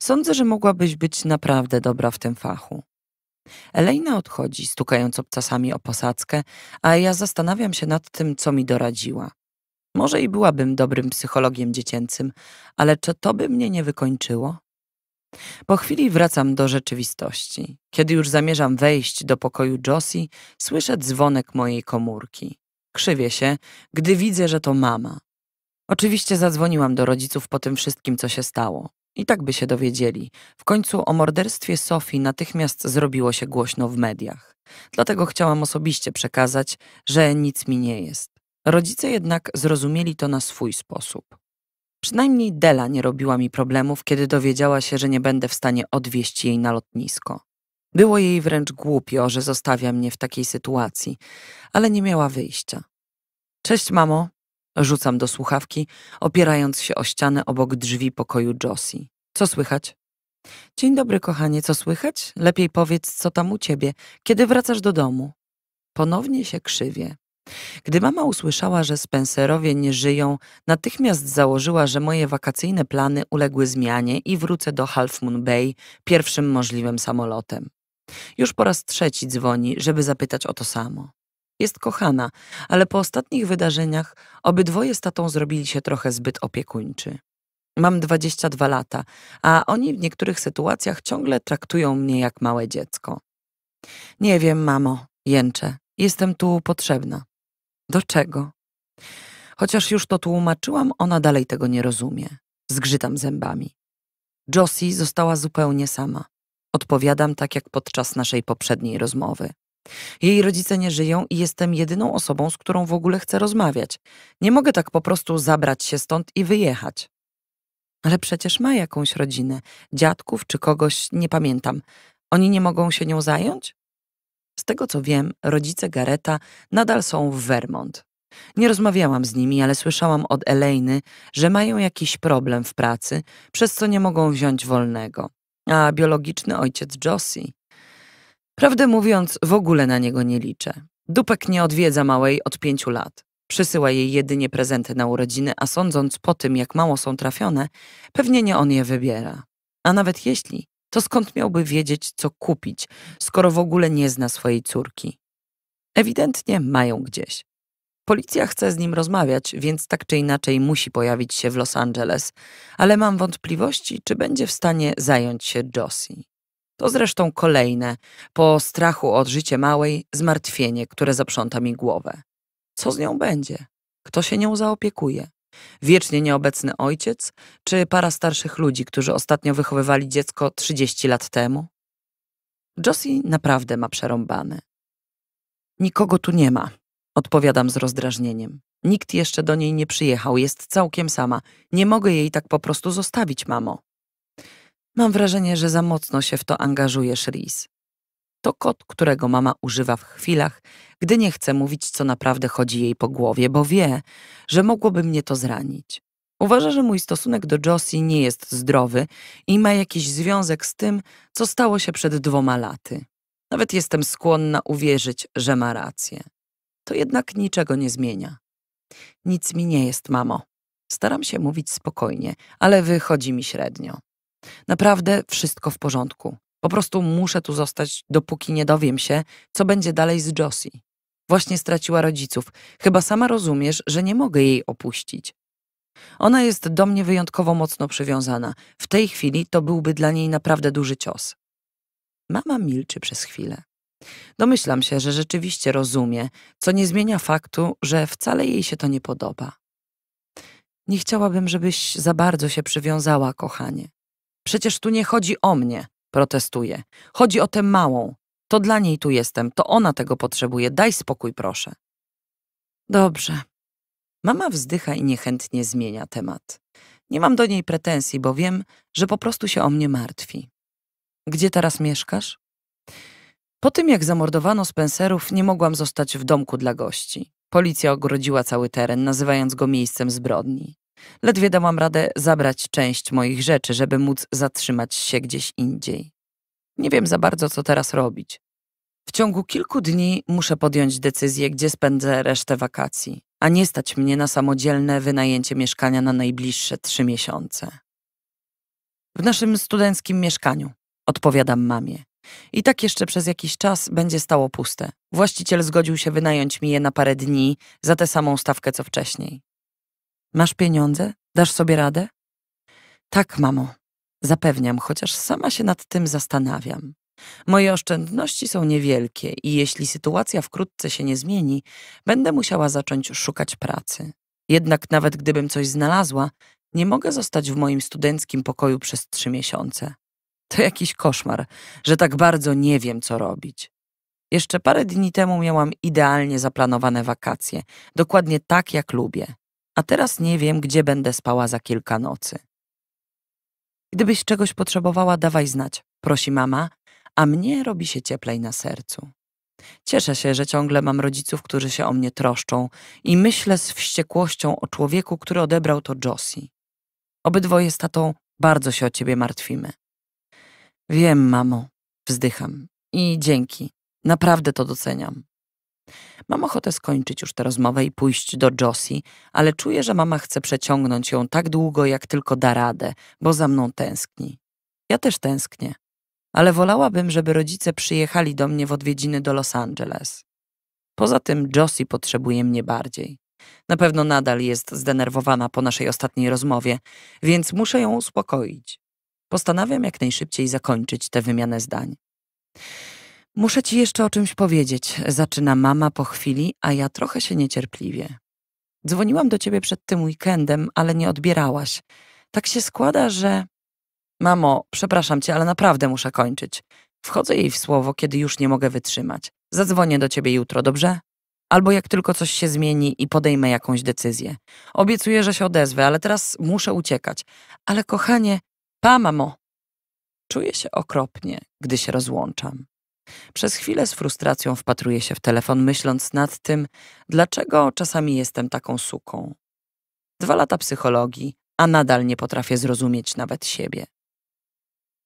Sądzę, że mogłabyś być naprawdę dobra w tym fachu. Elejna odchodzi, stukając obcasami o posadzkę, a ja zastanawiam się nad tym, co mi doradziła. Może i byłabym dobrym psychologiem dziecięcym, ale czy to by mnie nie wykończyło? Po chwili wracam do rzeczywistości. Kiedy już zamierzam wejść do pokoju Josie, słyszę dzwonek mojej komórki. Krzywię się, gdy widzę, że to mama. Oczywiście zadzwoniłam do rodziców po tym wszystkim, co się stało. I tak by się dowiedzieli. W końcu o morderstwie Sofii natychmiast zrobiło się głośno w mediach. Dlatego chciałam osobiście przekazać, że nic mi nie jest. Rodzice jednak zrozumieli to na swój sposób. Przynajmniej Dela nie robiła mi problemów, kiedy dowiedziała się, że nie będę w stanie odwieźć jej na lotnisko. Było jej wręcz głupio, że zostawia mnie w takiej sytuacji, ale nie miała wyjścia. Cześć, mamo, Rzucam do słuchawki, opierając się o ścianę obok drzwi pokoju Josie. Co słychać? Dzień dobry, kochanie, co słychać? Lepiej powiedz, co tam u ciebie, kiedy wracasz do domu. Ponownie się krzywię. Gdy mama usłyszała, że Spencerowie nie żyją, natychmiast założyła, że moje wakacyjne plany uległy zmianie i wrócę do Half Moon Bay pierwszym możliwym samolotem. Już po raz trzeci dzwoni, żeby zapytać o to samo. Jest kochana, ale po ostatnich wydarzeniach obydwoje z tatą zrobili się trochę zbyt opiekuńczy. Mam 22 lata, a oni w niektórych sytuacjach ciągle traktują mnie jak małe dziecko. Nie wiem, mamo, jęczę. Jestem tu potrzebna. Do czego? Chociaż już to tłumaczyłam, ona dalej tego nie rozumie. Zgrzytam zębami. Josie została zupełnie sama. Odpowiadam tak jak podczas naszej poprzedniej rozmowy. Jej rodzice nie żyją i jestem jedyną osobą, z którą w ogóle chcę rozmawiać. Nie mogę tak po prostu zabrać się stąd i wyjechać. Ale przecież ma jakąś rodzinę, dziadków czy kogoś, nie pamiętam. Oni nie mogą się nią zająć? Z tego co wiem, rodzice Gareta nadal są w Vermont. Nie rozmawiałam z nimi, ale słyszałam od Elejny, że mają jakiś problem w pracy, przez co nie mogą wziąć wolnego. A biologiczny ojciec Josie Prawdę mówiąc, w ogóle na niego nie liczę. Dupek nie odwiedza małej od pięciu lat. Przysyła jej jedynie prezenty na urodziny, a sądząc po tym, jak mało są trafione, pewnie nie on je wybiera. A nawet jeśli, to skąd miałby wiedzieć, co kupić, skoro w ogóle nie zna swojej córki? Ewidentnie mają gdzieś. Policja chce z nim rozmawiać, więc tak czy inaczej musi pojawić się w Los Angeles, ale mam wątpliwości, czy będzie w stanie zająć się Josie. To zresztą kolejne, po strachu od życia małej, zmartwienie, które zaprząta mi głowę. Co z nią będzie? Kto się nią zaopiekuje? Wiecznie nieobecny ojciec, czy para starszych ludzi, którzy ostatnio wychowywali dziecko 30 lat temu? Josie naprawdę ma przerąbane. Nikogo tu nie ma, odpowiadam z rozdrażnieniem. Nikt jeszcze do niej nie przyjechał, jest całkiem sama. Nie mogę jej tak po prostu zostawić, mamo. Mam wrażenie, że za mocno się w to angażujesz, Riz. To kot, którego mama używa w chwilach, gdy nie chce mówić, co naprawdę chodzi jej po głowie, bo wie, że mogłoby mnie to zranić. Uważa, że mój stosunek do Josie nie jest zdrowy i ma jakiś związek z tym, co stało się przed dwoma laty. Nawet jestem skłonna uwierzyć, że ma rację. To jednak niczego nie zmienia. Nic mi nie jest, mamo. Staram się mówić spokojnie, ale wychodzi mi średnio. Naprawdę wszystko w porządku. Po prostu muszę tu zostać, dopóki nie dowiem się, co będzie dalej z Josie. Właśnie straciła rodziców. Chyba sama rozumiesz, że nie mogę jej opuścić. Ona jest do mnie wyjątkowo mocno przywiązana. W tej chwili to byłby dla niej naprawdę duży cios. Mama milczy przez chwilę. Domyślam się, że rzeczywiście rozumie, co nie zmienia faktu, że wcale jej się to nie podoba. Nie chciałabym, żebyś za bardzo się przywiązała, kochanie. Przecież tu nie chodzi o mnie, protestuje. Chodzi o tę małą. To dla niej tu jestem, to ona tego potrzebuje. Daj spokój, proszę. Dobrze. Mama wzdycha i niechętnie zmienia temat. Nie mam do niej pretensji, bo wiem, że po prostu się o mnie martwi. Gdzie teraz mieszkasz? Po tym, jak zamordowano Spencerów, nie mogłam zostać w domku dla gości. Policja ogrodziła cały teren, nazywając go miejscem zbrodni. Ledwie dałam radę zabrać część moich rzeczy, żeby móc zatrzymać się gdzieś indziej. Nie wiem za bardzo, co teraz robić. W ciągu kilku dni muszę podjąć decyzję, gdzie spędzę resztę wakacji, a nie stać mnie na samodzielne wynajęcie mieszkania na najbliższe trzy miesiące. W naszym studenckim mieszkaniu, odpowiadam mamie. I tak jeszcze przez jakiś czas będzie stało puste. Właściciel zgodził się wynająć mi je na parę dni za tę samą stawkę co wcześniej. Masz pieniądze? Dasz sobie radę? Tak, mamo. Zapewniam, chociaż sama się nad tym zastanawiam. Moje oszczędności są niewielkie i jeśli sytuacja wkrótce się nie zmieni, będę musiała zacząć szukać pracy. Jednak nawet gdybym coś znalazła, nie mogę zostać w moim studenckim pokoju przez trzy miesiące. To jakiś koszmar, że tak bardzo nie wiem, co robić. Jeszcze parę dni temu miałam idealnie zaplanowane wakacje, dokładnie tak, jak lubię a teraz nie wiem, gdzie będę spała za kilka nocy. Gdybyś czegoś potrzebowała, dawaj znać, prosi mama, a mnie robi się cieplej na sercu. Cieszę się, że ciągle mam rodziców, którzy się o mnie troszczą i myślę z wściekłością o człowieku, który odebrał to Josie. Obydwoje z tatą bardzo się o ciebie martwimy. Wiem, mamo, wzdycham. I dzięki. Naprawdę to doceniam. Mam ochotę skończyć już tę rozmowę i pójść do Josie, ale czuję, że mama chce przeciągnąć ją tak długo, jak tylko da radę, bo za mną tęskni. Ja też tęsknię, ale wolałabym, żeby rodzice przyjechali do mnie w odwiedziny do Los Angeles. Poza tym Josie potrzebuje mnie bardziej. Na pewno nadal jest zdenerwowana po naszej ostatniej rozmowie, więc muszę ją uspokoić. Postanawiam jak najszybciej zakończyć tę wymianę zdań. Muszę ci jeszcze o czymś powiedzieć, zaczyna mama po chwili, a ja trochę się niecierpliwie. Dzwoniłam do ciebie przed tym weekendem, ale nie odbierałaś. Tak się składa, że. Mamo, przepraszam cię, ale naprawdę muszę kończyć. Wchodzę jej w słowo, kiedy już nie mogę wytrzymać. Zadzwonię do ciebie jutro, dobrze? Albo jak tylko coś się zmieni i podejmę jakąś decyzję. Obiecuję, że się odezwę, ale teraz muszę uciekać. Ale kochanie, pa, mamo. Czuję się okropnie, gdy się rozłączam. Przez chwilę z frustracją wpatruję się w telefon, myśląc nad tym, dlaczego czasami jestem taką suką. Dwa lata psychologii, a nadal nie potrafię zrozumieć nawet siebie.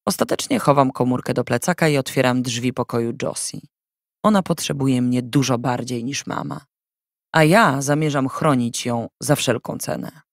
Ostatecznie chowam komórkę do plecaka i otwieram drzwi pokoju Josie. Ona potrzebuje mnie dużo bardziej niż mama, a ja zamierzam chronić ją za wszelką cenę.